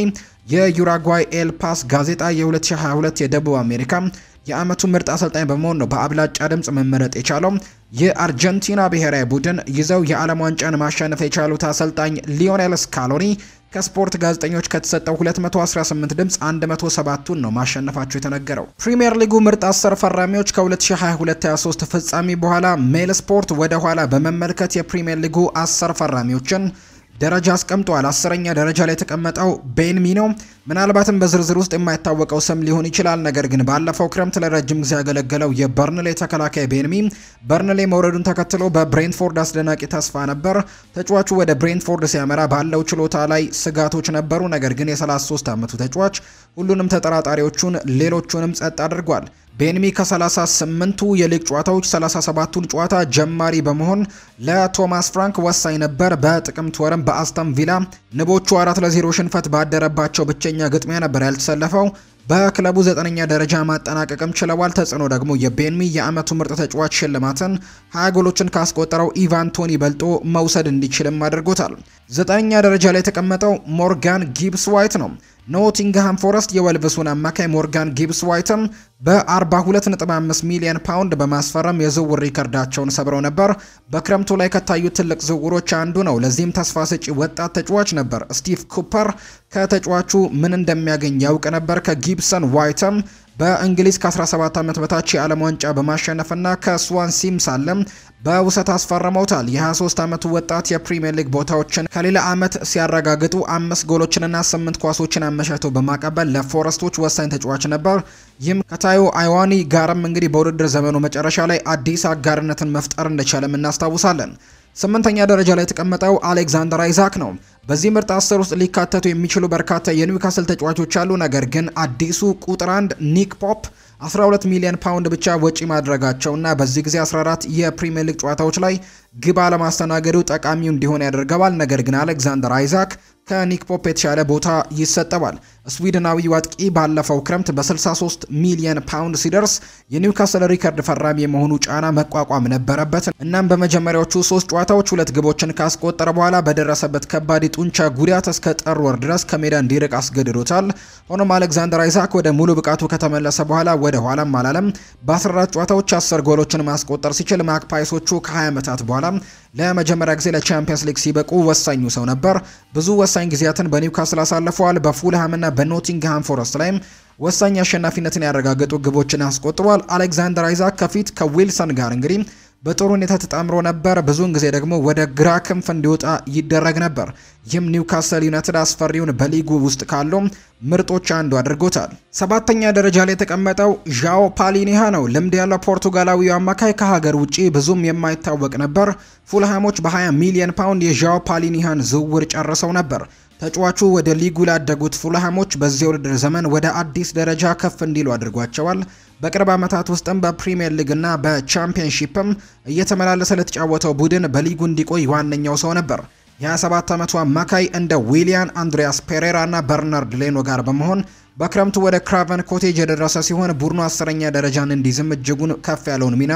S1: የዩራጓይ ኤልፓስ ጋዜጣ የ2022 የደቡብ አሜሪካ የአመቱ ምርጥ አሰልጣኝ በመሆን ነው በአብላጫ ድምፅ መመረጥ የቻለው። የአርጀንቲና ብሔራዊ ቡድን ይዘው የዓለም ዋንጫን ማሸነፍ የቻሉት አሰልጣኝ ሊዮኔል ስካሎኒ ከስፖርት ጋዜጠኞች ከተሰጠው 218 ድምፅ 107ቱን ነው ማሸነፋቸው የተነገረው። ፕሪምየር ሊጉ ምርጥ አስር ፈራሚዎች ከ2022/23 ፍጻሜ በኋላ ሜል ስፖርት ወደ ኋላ በመመልከት የፕሪምየር ሊጉ አስር ፈራሚዎችን ደረጃ አስቀምጧል። አስረኛ ደረጃ ላይ የተቀመጠው ቤንሚ ነው። ምናልባትም በዝርዝር ውስጥ የማይታወቀው ስም ሊሆን ይችላል። ነገር ግን ባለፈው ክረምት ለረጅም ጊዜ ያገለገለው የበርንሌ ተከላካይ ቤንሚ በርንሌ መውረዱን ተከትሎ በብሬንትፎርድ አስደናቂ ተስፋ ነበር። ተጫዋቹ ወደ ብሬንትፎርድ ሲያመራ ባለው ችሎታ ላይ ስጋቶች ነበሩ። ነገር ግን የ33 ዓመቱ ተጫዋች ሁሉንም ተጠራጣሪዎቹን ሌሎቹንም ጸጥ አድርጓል። ቤንሚ ከ38ቱ የሊግ ጨዋታዎች 37ቱን ጨዋታ ጀማሪ በመሆን ለቶማስ ፍራንክ ወሳኝ ነበር። በጥቅምት ወርም በአስተን ቪላ ንቦቹ ለ0 ሽንፈት ባደረባቸው ብቸኛ ግጥሚያ ነበር ያልተሰለፈው። በክለቡ ዘጠነኛ ደረጃ ማጠናቀቅም ችለዋል። ተጽዕኖ ደግሞ የቤንሚ የአመቱ ምርጥ ተጫዋች ሽልማትን ሀያ ጎሎችን ካስቆጠረው ኢቫንቶኒ በልጦ መውሰድ እንዲችልም አድርጎታል። ዘጠነኛ ደረጃ ላይ የተቀመጠው ሞርጋን ጊብስ ዋይት ነው። ኖቲንግሃም ፎረስት የወልቭሱን አማካይ ሞርጋን ጊብስ ዋይትም በ42.5 ሚሊዮን ፓውንድ በማስፈረም የዝውውር ሪከርዳቸውን ሰብረው ነበር። በክረምቱ ላይ ከታዩት ትልቅ ዝውውሮች አንዱ ነው። ለዚህም ተስፋ ሰጪ ወጣት ተጫዋች ነበር ስቲቭ ኩፐር ከተጫዋቹ ምን እንደሚያገኝ ያውቅ ነበር። ከጊብሰን ዋይተም በእንግሊዝ ከ17 ዓመት በታች የዓለም ዋንጫ በማሸነፍና ሲምስ ሳለም በውሰት አስፈርመውታል። የ23 ዓመቱ ወጣት የፕሪምየር ሊግ ቦታዎችን ከሌላ ዓመት ሲያረጋግጡ አምስት ጎሎችንና ስምንት ኳሶችን አመሻተው በማቀበል ለፎረስቶች ወሳኝ ተጫዋች ነበር። ይህም ከታዮ አይዋኒ ጋርም እንግዲህ በውድድር ዘመኑ መጨረሻ ላይ አዲስ አጋርነትን መፍጠር እንደቻለም እናስታውሳለን። ስምንተኛ ደረጃ ላይ የተቀመጠው አሌክዛንደር አይዛክ ነው። በዚህ ምርጥ አስር ውስጥ ሊካተቱ የሚችሉ በርካታ የኒውካስል ተጫዋቾች አሉ። ነገር ግን አዲሱ ቁጥር አንድ ኒክ ፖፕ 12 ሚሊዮን ፓውንድ ብቻ ወጪ ማድረጋቸውና በዚህ ጊዜ 14 የፕሪሚየር ሊግ ጨዋታዎች ላይ ግብ አለማስተናገዱ ጠቃሚው እንዲሆን ያደርገዋል። ነገር ግን አሌክዛንደር አይዛክ ከኒክ ፖፕ የተሻለ ቦታ ይሰጠዋል። ስዊድናዊው አጥቂ ባለፈው ክረምት በ63 ሚሊየን ፓውንድ ሲደርስ የኒውካስል ሪከርድ ፈራሚ የመሆኑ ጫና መቋቋም ነበረበት። እናም በመጀመሪያዎቹ ሶስት ጨዋታዎች ሁለት ግቦችን ካስቆጠረ በኋላ በደረሰበት ከባድ ጡንቻ ጉዳት እስከ ጥር ወር ድረስ ከሜዳ እንዲርቅ አስገድዶታል። ሆኖም አሌክዛንደር አይዛክ ወደ ሙሉ ብቃቱ ከተመለሰ በኋላ ወደ ኋላም አላለም። በ14 ጨዋታዎች 10 ጎሎችን ማስቆጠር ሲችል ማክፓይሶቹ ከ20 ዓመታት በኋላ ለመጀመሪያ ጊዜ ለቻምፒየንስ ሊግ ሲበቁ ወሳኙ ሰው ነበር። ብዙ ወሳኝ ጊዜያትን በኒውካስል አሳልፈዋል። በፉልሃምና በኖቲንግሃም ፎረስት ላይም ወሳኝ አሸናፊነትን ያረጋገጡ ግቦችን አስቆጥሯል። አሌክዛንደር አይዛክ ከፊት ከዊልሰን ጋር እንግዲህ በጥሩ ሁኔታ ተጣምሮ ነበር። ብዙውን ጊዜ ደግሞ ወደ ግራ ክንፍ እንዲወጣ ይደረግ ነበር። ይህም ኒውካስል ዩናይትድ አስፈሪውን በሊጉ ውስጥ ካሉ ምርጦች አንዱ አድርጎታል። ሰባተኛ ደረጃ ላይ የተቀመጠው ዣኦ ፓሊኒሃ ነው። ልምድ ያለው ፖርቱጋላዊው አማካይ ከሀገር ውጪ ብዙም የማይታወቅ ነበር። ፉልሃሞች በ20 ሚሊዮን ፓውንድ የዣኦ ፓሊኒሃን ዝውውር ጨርሰው ነበር። ተጫዋቹ ወደ ሊጉ ላደጉት ፉልሃሞች በዚህ የውድድር ዘመን ወደ አዲስ ደረጃ ከፍ እንዲሉ አድርጓቸዋል። በቅርብ ዓመታት ውስጥም በፕሪምየር ሊግና በቻምፒየንሺፕም እየተመላለሰ ለተጫወተው ቡድን በሊጉ እንዲቆይ ዋነኛው ሰው ነበር። የ27 ዓመቱ አማካይ እንደ ዊሊያን አንድሪያስ ፔሬራ እና በርናርድ ሌኖ ጋር በመሆን በክረምቱ ወደ ክራቨን ኮቴጅ የደረሰ ሲሆን ቡድኑ አስረኛ ደረጃን እንዲዝም እጅጉን ከፍ ያለውን ሚና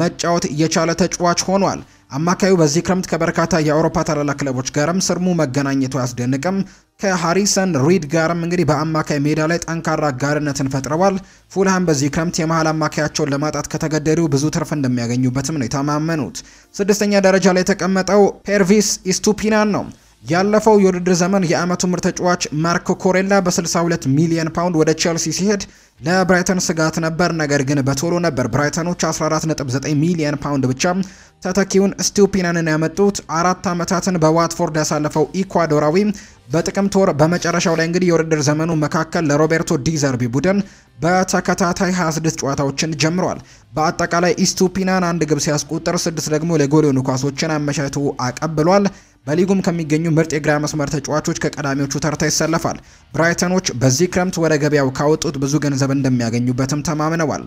S1: መጫወት የቻለ ተጫዋች ሆኗል። አማካዩ በዚህ ክረምት ከበርካታ የአውሮፓ ታላላቅ ክለቦች ጋርም ስርሙ መገናኘቱ አያስደንቅም። ከሃሪሰን ሪድ ጋርም እንግዲህ በአማካይ ሜዳ ላይ ጠንካራ አጋርነትን ፈጥረዋል። ፉልሃም በዚህ ክረምት የመሃል አማካያቸውን ለማጣት ከተገደዱ ብዙ ትርፍ እንደሚያገኙበትም ነው የተማመኑት። ስድስተኛ ደረጃ ላይ የተቀመጠው ፔርቪስ ኢስቱፒናን ነው። ያለፈው የውድድር ዘመን የዓመቱ ምርጥ ተጫዋች ማርኮ ኮሬላ በ62 ሚሊዮን ፓውንድ ወደ ቼልሲ ሲሄድ ለብራይተን ስጋት ነበር። ነገር ግን በቶሎ ነበር ብራይተኖች 14.9 ሚሊዮን ፓውንድ ብቻ ተተኪውን ስቲውፒናንን ያመጡት። አራት ዓመታትን በዋትፎርድ ያሳለፈው ኢኳዶራዊ በጥቅምት ወር በመጨረሻው ላይ እንግዲህ የውድድር ዘመኑ መካከል ለሮቤርቶ ዲዘርቢ ቡድን በተከታታይ 26 ጨዋታዎችን ጀምሯል። በአጠቃላይ ኢስቱፒናን አንድ ግብ ሲያስቆጥር ስድስት ደግሞ ለጎል የሆኑ ኳሶችን አመቻችቶ አቀብሏል። በሊጉም ከሚገኙ ምርጥ የግራ መስመር ተጫዋቾች ከቀዳሚዎቹ ተርታ ይሰለፋል። ብራይተኖች በዚህ ክረምት ወደ ገበያው ካወጡት ብዙ ገንዘብ እንደሚያገኙበትም ተማምነዋል።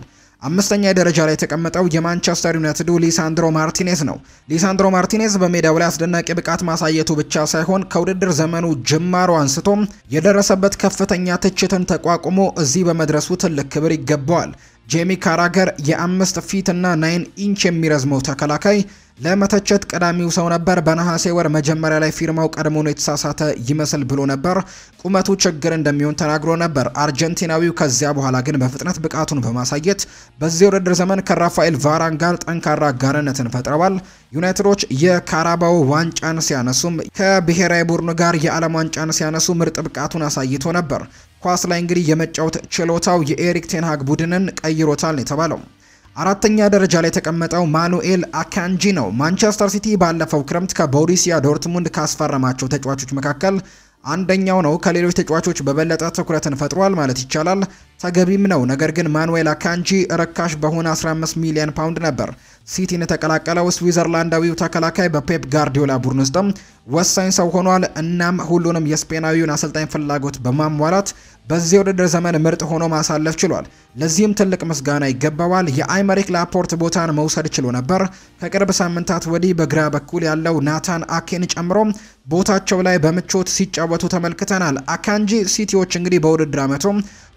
S1: አምስተኛ ደረጃ ላይ የተቀመጠው የማንቸስተር ዩናይትዱ ሊሳንድሮ ማርቲኔዝ ነው። ሊሳንድሮ ማርቲኔዝ በሜዳው ላይ አስደናቂ ብቃት ማሳየቱ ብቻ ሳይሆን ከውድድር ዘመኑ ጅማሮ አንስቶም የደረሰበት ከፍተኛ ትችትን ተቋቁሞ እዚህ በመድረሱ ትልቅ ክብር ይገባዋል። ጄሚ ካራገር የአምስት ፊት እና ናይን ኢንች የሚረዝመው ተከላካይ ለመተቸት ቀዳሚው ሰው ነበር። በነሐሴ ወር መጀመሪያ ላይ ፊርማው ቀድሞውኑ የተሳሳተ ይመስል ብሎ ነበር። ቁመቱ ችግር እንደሚሆን ተናግሮ ነበር። አርጀንቲናዊው ከዚያ በኋላ ግን በፍጥነት ብቃቱን በማሳየት በዚህ ውድድር ዘመን ከራፋኤል ቫራን ጋር ጠንካራ ጋርነትን ፈጥረዋል። ዩናይትዶች የካራባው ዋንጫን ሲያነሱም ከብሔራዊ ቡድኑ ጋር የዓለም ዋንጫን ሲያነሱ ምርጥ ብቃቱን አሳይቶ ነበር። ኳስ ላይ እንግዲህ የመጫወት ችሎታው የኤሪክ ቴንሃግ ቡድንን ቀይሮታል ነው የተባለው። አራተኛ ደረጃ ላይ የተቀመጠው ማኑኤል አካንጂ ነው። ማንቸስተር ሲቲ ባለፈው ክረምት ከቦሪሲያ ዶርትሙንድ ካስፈረማቸው ተጫዋቾች መካከል አንደኛው ነው። ከሌሎች ተጫዋቾች በበለጠ ትኩረትን ፈጥሯል ማለት ይቻላል፣ ተገቢም ነው። ነገር ግን ማኑኤል አካንጂ ርካሽ በሆነ 15 ሚሊዮን ፓውንድ ነበር ሲቲን የተቀላቀለው ስዊዘርላንዳዊው ተከላካይ በፔፕ ጋርዲዮላ ቡድን ውስጥም ወሳኝ ሰው ሆኗል። እናም ሁሉንም የስፔናዊውን አሰልጣኝ ፍላጎት በማሟላት በዚህ ውድድር ዘመን ምርጥ ሆኖ ማሳለፍ ችሏል። ለዚህም ትልቅ ምስጋና ይገባዋል። የአይመሪክ ላፖርት ቦታን መውሰድ ችሎ ነበር። ከቅርብ ሳምንታት ወዲህ በግራ በኩል ያለው ናታን አኬን ጨምሮ ቦታቸው ላይ በምቾት ሲጫወቱ ተመልክተናል። አካንጂ ሲቲዎች እንግዲህ በውድድር ዓመቱ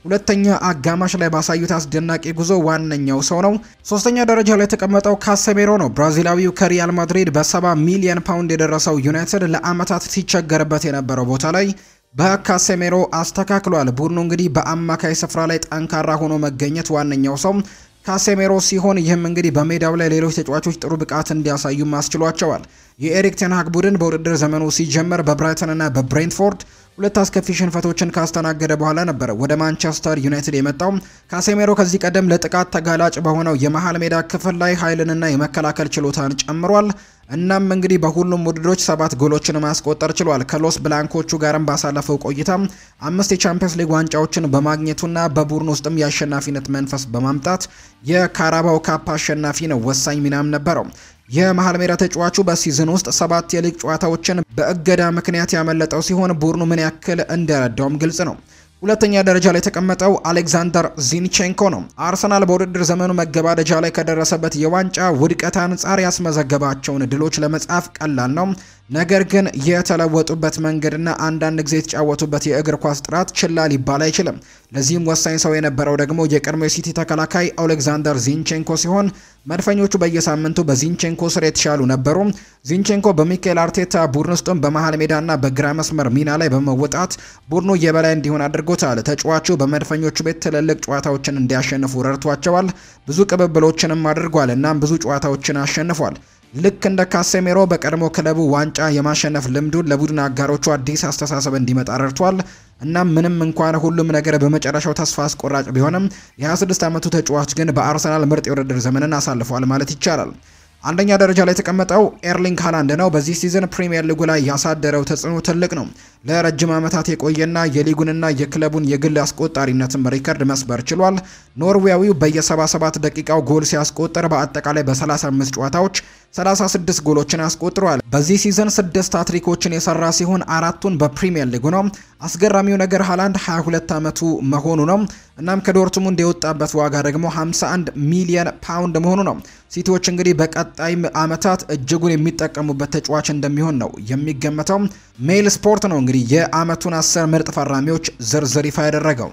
S1: ሁለተኛ አጋማሽ ላይ ባሳዩት አስደናቂ ጉዞ ዋነኛው ሰው ነው። ሶስተኛ ደረጃ ላይ የተቀመጠው ካሴሜሮ ነው። ብራዚላዊው ከሪያል ማድሪድ በ70 ሚሊዮን ፓውንድ የደረሰው ዩናይትድ ለዓመታት ሲቸገርበት የነበረው ቦታ ላይ በካሴሜሮ አስተካክሏል። ቡድኑ እንግዲህ በአማካይ ስፍራ ላይ ጠንካራ ሆኖ መገኘት ዋነኛው ሰው ካሴሜሮ ሲሆን ይህም እንግዲህ በሜዳው ላይ ሌሎች ተጫዋቾች ጥሩ ብቃት እንዲያሳዩ አስችሏቸዋል። የኤሪክ ቴንሃግ ቡድን በውድድር ዘመኑ ሲጀመር በብራይተንና በብሬንትፎርድ ሁለት አስከፊ ሽንፈቶችን ካስተናገደ በኋላ ነበረ ወደ ማንቸስተር ዩናይትድ የመጣው። ካሴሜሮ ከዚህ ቀደም ለጥቃት ተጋላጭ በሆነው የመሃል ሜዳ ክፍል ላይ ኃይልንና የመከላከል ችሎታን ጨምሯል። እናም እንግዲህ በሁሉም ውድድሮች ሰባት ጎሎችን ማስቆጠር ችሏል። ከሎስ ብላንኮቹ ጋርም ባሳለፈው ቆይታ አምስት የቻምፒየንስ ሊግ ዋንጫዎችን በማግኘቱና በቡድን ውስጥም የአሸናፊነት መንፈስ በማምጣት የካራባው ካፕ አሸናፊ ነው። ወሳኝ ሚናም ነበረው። የመሃል ሜዳ ተጫዋቹ በሲዝን ውስጥ ሰባት የሊግ ጨዋታዎችን በእገዳ ምክንያት ያመለጠው ሲሆን ቡድኑ ምን ያክል እንደረዳውም ግልጽ ነው። ሁለተኛ ደረጃ ላይ የተቀመጠው አሌክዛንደር ዚንቼንኮ ነው። አርሰናል በውድድር ዘመኑ መገባደጃ ላይ ከደረሰበት የዋንጫ ውድቀት አንጻር ያስመዘገባቸውን ድሎች ለመጻፍ ቀላል ነው። ነገር ግን የተለወጡበት መንገድና አንዳንድ ጊዜ የተጫወቱበት የእግር ኳስ ጥራት ችላ ሊባል አይችልም። ለዚህም ወሳኝ ሰው የነበረው ደግሞ የቀድሞ ሲቲ ተከላካይ ኦሌክዛንደር ዚንቼንኮ ሲሆን መድፈኞቹ በየሳምንቱ በዚንቼንኮ ስር የተሻሉ ነበሩ። ዚንቼንኮ በሚካኤል አርቴታ ቡድን ውስጥም በመሃል ሜዳና በግራ መስመር ሚና ላይ በመወጣት ቡድኑ የበላይ እንዲሆን አድርጎታል። ተጫዋቹ በመድፈኞቹ ቤት ትልልቅ ጨዋታዎችን እንዲያሸንፉ ረድቷቸዋል። ብዙ ቅብብሎችንም አድርጓል። እናም ብዙ ጨዋታዎችን አሸንፏል። ልክ እንደ ካሴሜሮ በቀድሞ ክለቡ ዋንጫ የማሸነፍ ልምዱን ለቡድን አጋሮቹ አዲስ አስተሳሰብ እንዲመጣ ረድቷል። እናም ምንም እንኳን ሁሉም ነገር በመጨረሻው ተስፋ አስቆራጭ ቢሆንም የ26 ዓመቱ ተጫዋች ግን በአርሰናል ምርጥ የውድድር ዘመንን አሳልፏል ማለት ይቻላል። አንደኛ ደረጃ ላይ የተቀመጠው ኤርሊንግ ሃላንድ ነው። በዚህ ሲዝን ፕሪምየር ሊጉ ላይ ያሳደረው ተጽዕኖ ትልቅ ነው። ለረጅም ዓመታት የቆየና የሊጉንና የክለቡን የግል አስቆጣሪነትም ሪከርድ መስበር ችሏል። ኖርዌያዊው በየ77 ደቂቃው ጎል ሲያስቆጠር በአጠቃላይ በ35 ጨዋታዎች 36 ጎሎችን አስቆጥሯል። በዚህ ሲዘን ስድስት አትሪኮችን የሰራ ሲሆን አራቱን በፕሪሚየር ሊጉ ነው። አስገራሚው ነገር ሃላንድ 22 ዓመቱ መሆኑ ነው። እናም ከዶርትሙንድ የወጣበት ዋጋ ደግሞ 51 ሚሊየን ፓውንድ መሆኑ ነው። ሲቲዎች እንግዲህ በቀጣይ ዓመታት እጅጉን የሚጠቀሙበት ተጫዋች እንደሚሆን ነው የሚገመተው። ሜል ስፖርት ነው እንግዲህ የዓመቱን አስር ምርጥ ፈራሚዎች ዝርዝር ይፋ ያደረገው።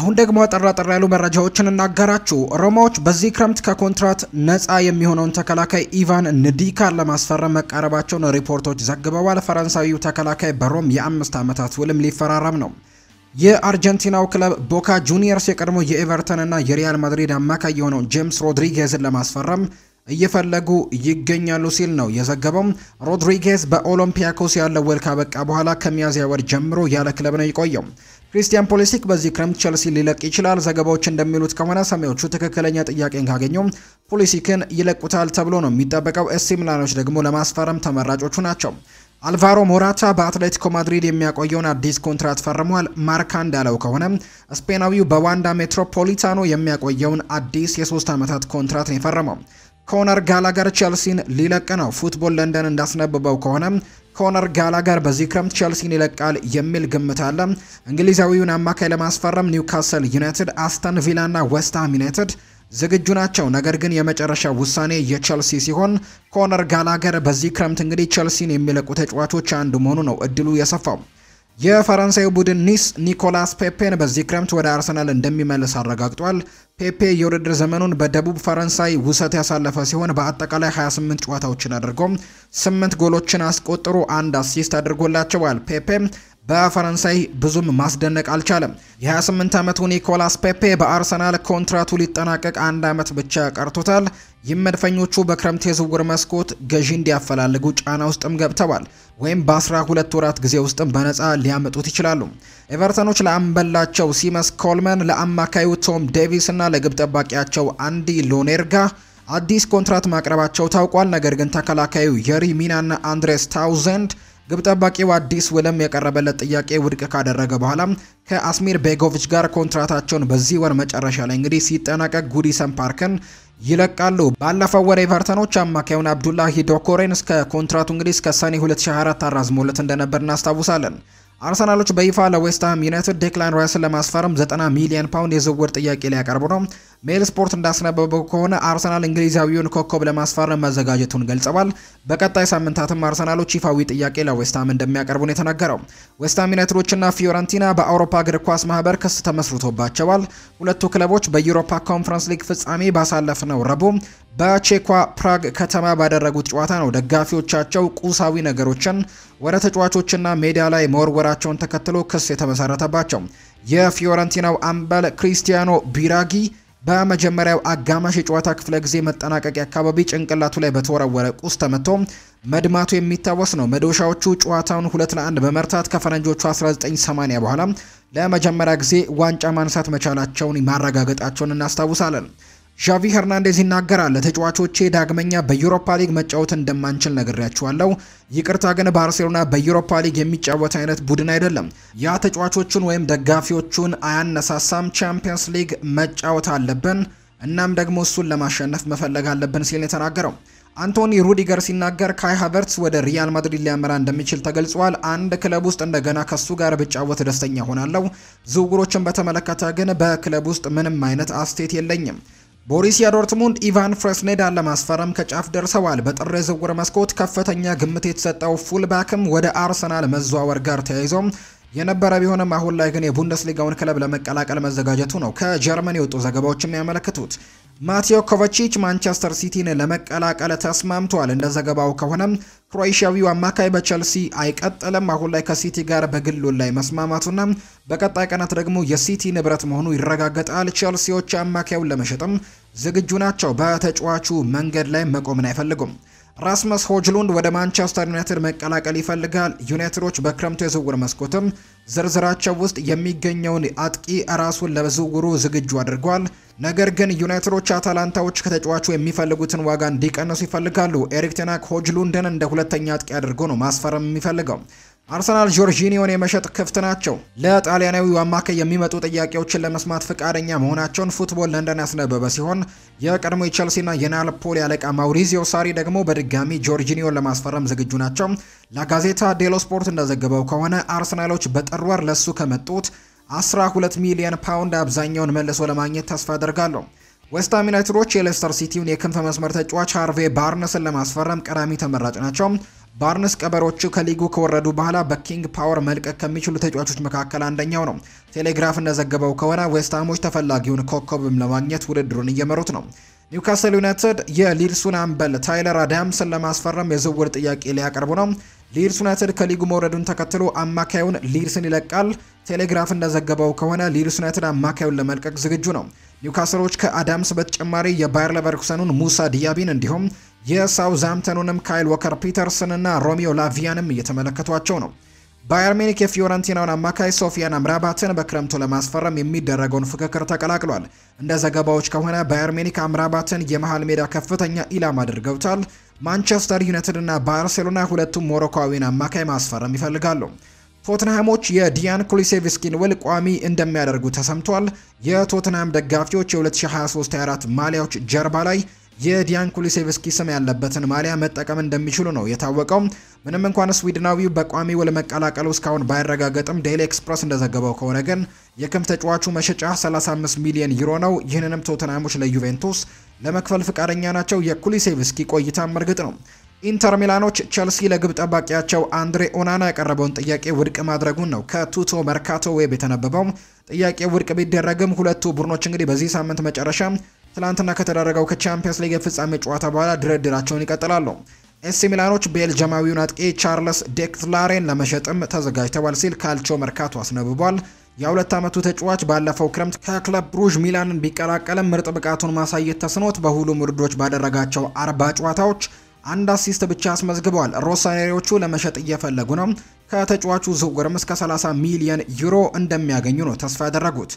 S1: አሁን ደግሞ አጠራ ጠራ ያሉ መረጃዎችን እናገራችሁ። ሮማዎች በዚህ ክረምት ከኮንትራት ነፃ የሚሆነውን ተከላካይ ኢቫን ንዲካን ለማስፈረም መቃረባቸውን ሪፖርቶች ዘግበዋል። ፈረንሳዊው ተከላካይ በሮም የአምስት ዓመታት ውልም ሊፈራረም ነው። የአርጀንቲናው ክለብ ቦካ ጁኒየርስ የቀድሞ እና የሪያል ማድሪድ አማካይ የሆነውን ጄምስ ሮድሪጌዝን ለማስፈረም እየፈለጉ ይገኛሉ ሲል ነው የዘገበው። ሮድሪጌዝ በኦሎምፒያኮስ ያለው ውል ካበቃ በኋላ ከሚያዝያ ወር ጀምሮ ያለ ክለብ ነው የቆየው። ክሪስቲያን ፖሊሲክ በዚህ ክረምት ቸልሲ ሊለቅ ይችላል። ዘገባዎች እንደሚሉት ከሆነ ሰሜዎቹ ትክክለኛ ጥያቄን ካገኙ ፖሊሲክን ይለቁታል ተብሎ ነው የሚጠበቀው። ኤሲ ሚላኖች ደግሞ ለማስፈረም ተመራጮቹ ናቸው። አልቫሮ ሞራታ በአትሌቲኮ ማድሪድ የሚያቆየውን አዲስ ኮንትራት ፈርሟል። ማርካ እንዳለው ከሆነ ስፔናዊው በዋንዳ ሜትሮፖሊታኖ የሚያቆየውን አዲስ የሶስት ዓመታት ኮንትራት ነው የፈረመው። ኮነር ጋላገር ቸልሲን ሊለቅ ነው። ፉትቦል ለንደን እንዳስነብበው ከሆነ ኮነር ጋላገር በዚህ ክረምት ቸልሲን ይለቃል የሚል ግምት አለ። እንግሊዛዊውን አማካይ ለማስፈረም ኒውካስል ዩናይትድ፣ አስተን ቪላና ዌስትሃም ዩናይትድ ዝግጁ ናቸው። ነገር ግን የመጨረሻ ውሳኔ የቸልሲ ሲሆን ኮነር ጋላገር በዚህ ክረምት እንግዲህ ቸልሲን የሚለቁ ተጫዋቾች አንዱ መሆኑ ነው እድሉ የሰፋው። የፈረንሳይ ቡድን ኒስ ኒኮላስ ፔፔን በዚህ ክረምት ወደ አርሰናል እንደሚመልስ አረጋግጧል። ፔፔ የውድድር ዘመኑን በደቡብ ፈረንሳይ ውሰት ያሳለፈ ሲሆን በአጠቃላይ 28 ጨዋታዎችን አድርጎ 8 ጎሎችን አስቆጥሮ አንድ አሲስት አድርጎላቸዋል። ፔፔ በፈረንሳይ ብዙም ማስደነቅ አልቻለም። የ28 ዓመቱ ኒኮላስ ፔፔ በአርሰናል ኮንትራቱ ሊጠናቀቅ አንድ ዓመት ብቻ ቀርቶታል። ይህም መድፈኞቹ በክረምት የዝውውር መስኮት ገዢ እንዲያፈላልጉ ጫና ውስጥም ገብተዋል፣ ወይም በአስራ ሁለት ወራት ጊዜ ውስጥም በነፃ ሊያመጡት ይችላሉ። ኤቨርተኖች ለአምበላቸው ሲመስ ኮልመን፣ ለአማካዩ ቶም ዴቪስ እና ለግብ ጠባቂያቸው አንዲ ሎኔርጋ አዲስ ኮንትራት ማቅረባቸው ታውቋል። ነገር ግን ተከላካዩ የሪ ሚናና አንድሬስ ታውዘንድ ግብ ጠባቂው አዲስ ውልም የቀረበለት ጥያቄ ውድቅ ካደረገ በኋላ ከአስሚር ቤጎቪች ጋር ኮንትራታቸውን በዚህ ወር መጨረሻ ላይ እንግዲህ ሲጠናቀቅ ጉዲሰን ፓርክን ይለቃሉ። ባለፈው ወር ኤቨርተኖች አማካዩን አብዱላሂ ዶኮሬን እስከ ኮንትራቱ እንግዲህ እስከ ሰኔ 2024 አራዝሞለት እንደነበር እናስታውሳለን። አርሰናሎች በይፋ ለዌስትሃም ዩናይትድ ዴክላን ራይስን ለማስፈረም 90 ሚሊዮን ፓውንድ የዝውውር ጥያቄ ሊያቀርቡ ነው። ሜል ስፖርት እንዳስነበበው ከሆነ አርሰናል እንግሊዛዊውን ኮከብ ለማስፈረም መዘጋጀቱን ገልጸዋል። በቀጣይ ሳምንታትም አርሰናሎች ይፋዊ ጥያቄ ለዌስትሃም እንደሚያቀርቡ ነው የተናገረው። ዌስትሃም ዩናይትዶችና ፊዮረንቲና በአውሮፓ እግር ኳስ ማህበር ክስ ተመስርቶባቸዋል። ሁለቱ ክለቦች በዩሮፓ ኮንፈረንስ ሊግ ፍጻሜ ባሳለፍነው ረቡዕ በቼኳ ፕራግ ከተማ ባደረጉት ጨዋታ ነው ደጋፊዎቻቸው ቁሳዊ ነገሮችን ወደ ተጫዋቾችና ሜዳ ላይ መወርወራቸውን ተከትሎ ክስ የተመሰረተባቸው። የፊዮረንቲናው አምበል ክሪስቲያኖ ቢራጊ በመጀመሪያው አጋማሽ የጨዋታ ክፍለ ጊዜ መጠናቀቂያ አካባቢ ጭንቅላቱ ላይ በተወረወረ ቁስ ተመቶ መድማቱ የሚታወስ ነው። መዶሻዎቹ ጨዋታውን ሁለት ለአንድ በመርታት ከፈረንጆቹ 1980 በኋላ ለመጀመሪያ ጊዜ ዋንጫ ማንሳት መቻላቸውን ማረጋገጣቸውን እናስታውሳለን። ዣቪ ሄርናንዴዝ ይናገራል። ተጫዋቾቼ ዳግመኛ በዩሮፓ ሊግ መጫወት እንደማንችል ነግሬያችኋለሁ። ይቅርታ ግን ባርሴሎና በዩሮፓ ሊግ የሚጫወት አይነት ቡድን አይደለም። ያ ተጫዋቾቹን ወይም ደጋፊዎቹን አያነሳሳም። ቻምፒየንስ ሊግ መጫወት አለብን፣ እናም ደግሞ እሱን ለማሸነፍ መፈለግ አለብን ሲል የተናገረው አንቶኒ ሩዲገር ሲናገር ካይ ሃቨርትስ ወደ ሪያል ማድሪድ ሊያመራ እንደሚችል ተገልጿል። አንድ ክለብ ውስጥ እንደገና ከሱ ጋር ብጫወት ደስተኛ ሆናለሁ። ዝውውሮችን በተመለከተ ግን በክለብ ውስጥ ምንም አይነት አስቴት የለኝም። ቦሪሲያ ዶርትሙንድ ኢቫን ፍሬስኔዳን ለማስፈረም ከጫፍ ደርሰዋል። በጥር የዝውውር መስኮት ከፍተኛ ግምት የተሰጠው ፉልባክም ወደ አርሰናል መዘዋወር ጋር ተያይዞ የነበረ ቢሆንም አሁን ላይ ግን የቡንደስሊጋውን ክለብ ለመቀላቀል መዘጋጀቱ ነው ከጀርመን የወጡ ዘገባዎች የሚያመለክቱት። ማቴዎ ኮቫቺች ማንቸስተር ሲቲን ለመቀላቀል ተስማምቷል። እንደ ዘገባው ከሆነም ክሮኤሽያዊው አማካይ በቸልሲ አይቀጥልም። አሁን ላይ ከሲቲ ጋር በግሉ ላይ መስማማቱና በቀጣይ ቀናት ደግሞ የሲቲ ንብረት መሆኑ ይረጋገጣል። ቸልሲዎች አማካዩን ለመሸጥም ዝግጁ ናቸው። በተጫዋቹ መንገድ ላይ መቆምን አይፈልጉም። ራስመስ ሆጅሉንድ ወደ ማንቸስተር ዩናይትድ መቀላቀል ይፈልጋል። ዩናይትዶች በክረምቱ የዝውውር መስኮትም ዝርዝራቸው ውስጥ የሚገኘውን አጥቂ ራሱን ለዝውውሩ ዝግጁ አድርጓል። ነገር ግን ዩናይትዶች አታላንታዎች ከተጫዋቹ የሚፈልጉትን ዋጋ እንዲቀንሱ ይፈልጋሉ። ኤሪክ ቴናክ ሆጅሉንድን እንደ ሁለተኛ አጥቂ አድርጎ ነው ማስፈረም የሚፈልገው። አርሰናል ጆርጂኒዮን የመሸጥ ክፍት ናቸው። ለጣሊያናዊው አማካይ የሚመጡ ጥያቄዎችን ለመስማት ፈቃደኛ መሆናቸውን ፉትቦል ለንደን ያስነበበ ሲሆን የቀድሞ ቸልሲና የናፖሊ አለቃ ማውሪዚዮ ሳሪ ደግሞ በድጋሚ ጆርጂኒዮን ለማስፈረም ዝግጁ ናቸው። ላጋዜታ ዴሎ ስፖርት እንደዘገበው ከሆነ አርሰናሎች በጥር ወር ለሱ ከመጡት 12 ሚሊዮን ፓውንድ አብዛኛውን መልሶ ለማግኘት ተስፋ አደርጋለሁ። ዌስትሃም ዩናይትዶች የሌስተር ሲቲውን የክንፍ መስመር ተጫዋች ሃርቬ ባርንስን ለማስፈረም ቀዳሚ ተመራጭ ናቸው። ባርንስ ቀበሮቹ ከሊጉ ከወረዱ በኋላ በኪንግ ፓወር መልቀቅ ከሚችሉ ተጫዋቾች መካከል አንደኛው ነው። ቴሌግራፍ እንደዘገበው ከሆነ ዌስትሃሞች ተፈላጊውን ኮከብም ለማግኘት ውድድሩን እየመሩት ነው። ኒውካስል ዩናይትድ የሊድሱን አምበል ታይለር አዳምስን ለማስፈረም የዝውውር ጥያቄ ሊያቀርቡ ነው። ሊድስ ዩናይትድ ከሊጉ መውረዱን ተከትሎ አማካዩን ሊድስን ይለቃል። ቴሌግራፍ እንደዘገበው ከሆነ ሊድስ ዩናይትድ አማካዩን ለመልቀቅ ዝግጁ ነው። ኒውካስሎች ከአዳምስ በተጨማሪ የባየር ለቨርኩሰኑን ሙሳ ዲያቢን እንዲሁም የሳውዛምተኑንም ካይል ወከር ፒተርስንና ሮሚዮ ላቪያንም እየተመለከቷቸው ነው። ባየር ሚኒክ የፊዮረንቲናውን አማካይ ሶፊያን አምራባትን በክረምቱ ለማስፈረም የሚደረገውን ፍክክር ተቀላቅሏል። እንደ ዘገባዎች ከሆነ ባየር ሚኒክ አምራባትን የመሃል ሜዳ ከፍተኛ ኢላማ አድርገውታል። ማንቸስተር ዩናይትድ እና ባርሴሎና ሁለቱም ሞሮኮዊን አማካይ ማስፈረም ይፈልጋሉ። ቶትንሃሞች የዲያን ኩሊሴቭስኪን ውል ቋሚ እንደሚያደርጉ ተሰምቷል። የቶትንሃም ደጋፊዎች የ2023/24 ማሊያዎች ጀርባ ላይ የዲያን ኩሊሴቭስኪ ስም ያለበትን ማሊያ መጠቀም እንደሚችሉ ነው የታወቀው። ምንም እንኳን ስዊድናዊው በቋሚ ውል መቀላቀሉ እስካሁን ባይረጋገጥም ዴይሊ ኤክስፕረስ እንደዘገበው ከሆነ ግን የክም ተጫዋቹ መሸጫ 35 ሚሊዮን ዩሮ ነው። ይህንንም ቶተናሞች ለዩቬንቱስ ለመክፈል ፍቃደኛ ናቸው። የኩሊሴቭስኪ ቆይታ እርግጥ ነው። ኢንተር ሚላኖች ቸልሲ ለግብ ጠባቂያቸው አንድሬ ኦናና ያቀረበውን ጥያቄ ውድቅ ማድረጉን ነው ከቱቶ መርካቶ ዌብ የተነበበው። ጥያቄ ውድቅ ቢደረግም ሁለቱ ቡድኖች እንግዲህ በዚህ ሳምንት መጨረሻ ትላንትና ከተደረገው ከቻምፒየንስ ሊግ የፍጻሜ ጨዋታ በኋላ ድርድራቸውን ይቀጥላሉ። ኤሲ ሚላኖች ቤልጅማዊውን አጥቂ ቻርለስ ዴክላሬን ለመሸጥም ተዘጋጅተዋል ሲል ካልቾ መርካቶ አስነብቧል። የሁለት ዓመቱ ተጫዋች ባለፈው ክረምት ከክለብ ብሩዥ ሚላንን ቢቀላቀልም ምርጥ ብቃቱን ማሳየት ተስኖት በሁሉም ውድድሮች ባደረጋቸው አርባ ጨዋታዎች አንድ አሲስት ብቻ አስመዝግበዋል። ሮሳኔሪዎቹ ለመሸጥ እየፈለጉ ነው። ከተጫዋቹ ዝውውርም እስከ 30 ሚሊዮን ዩሮ እንደሚያገኙ ነው ተስፋ ያደረጉት።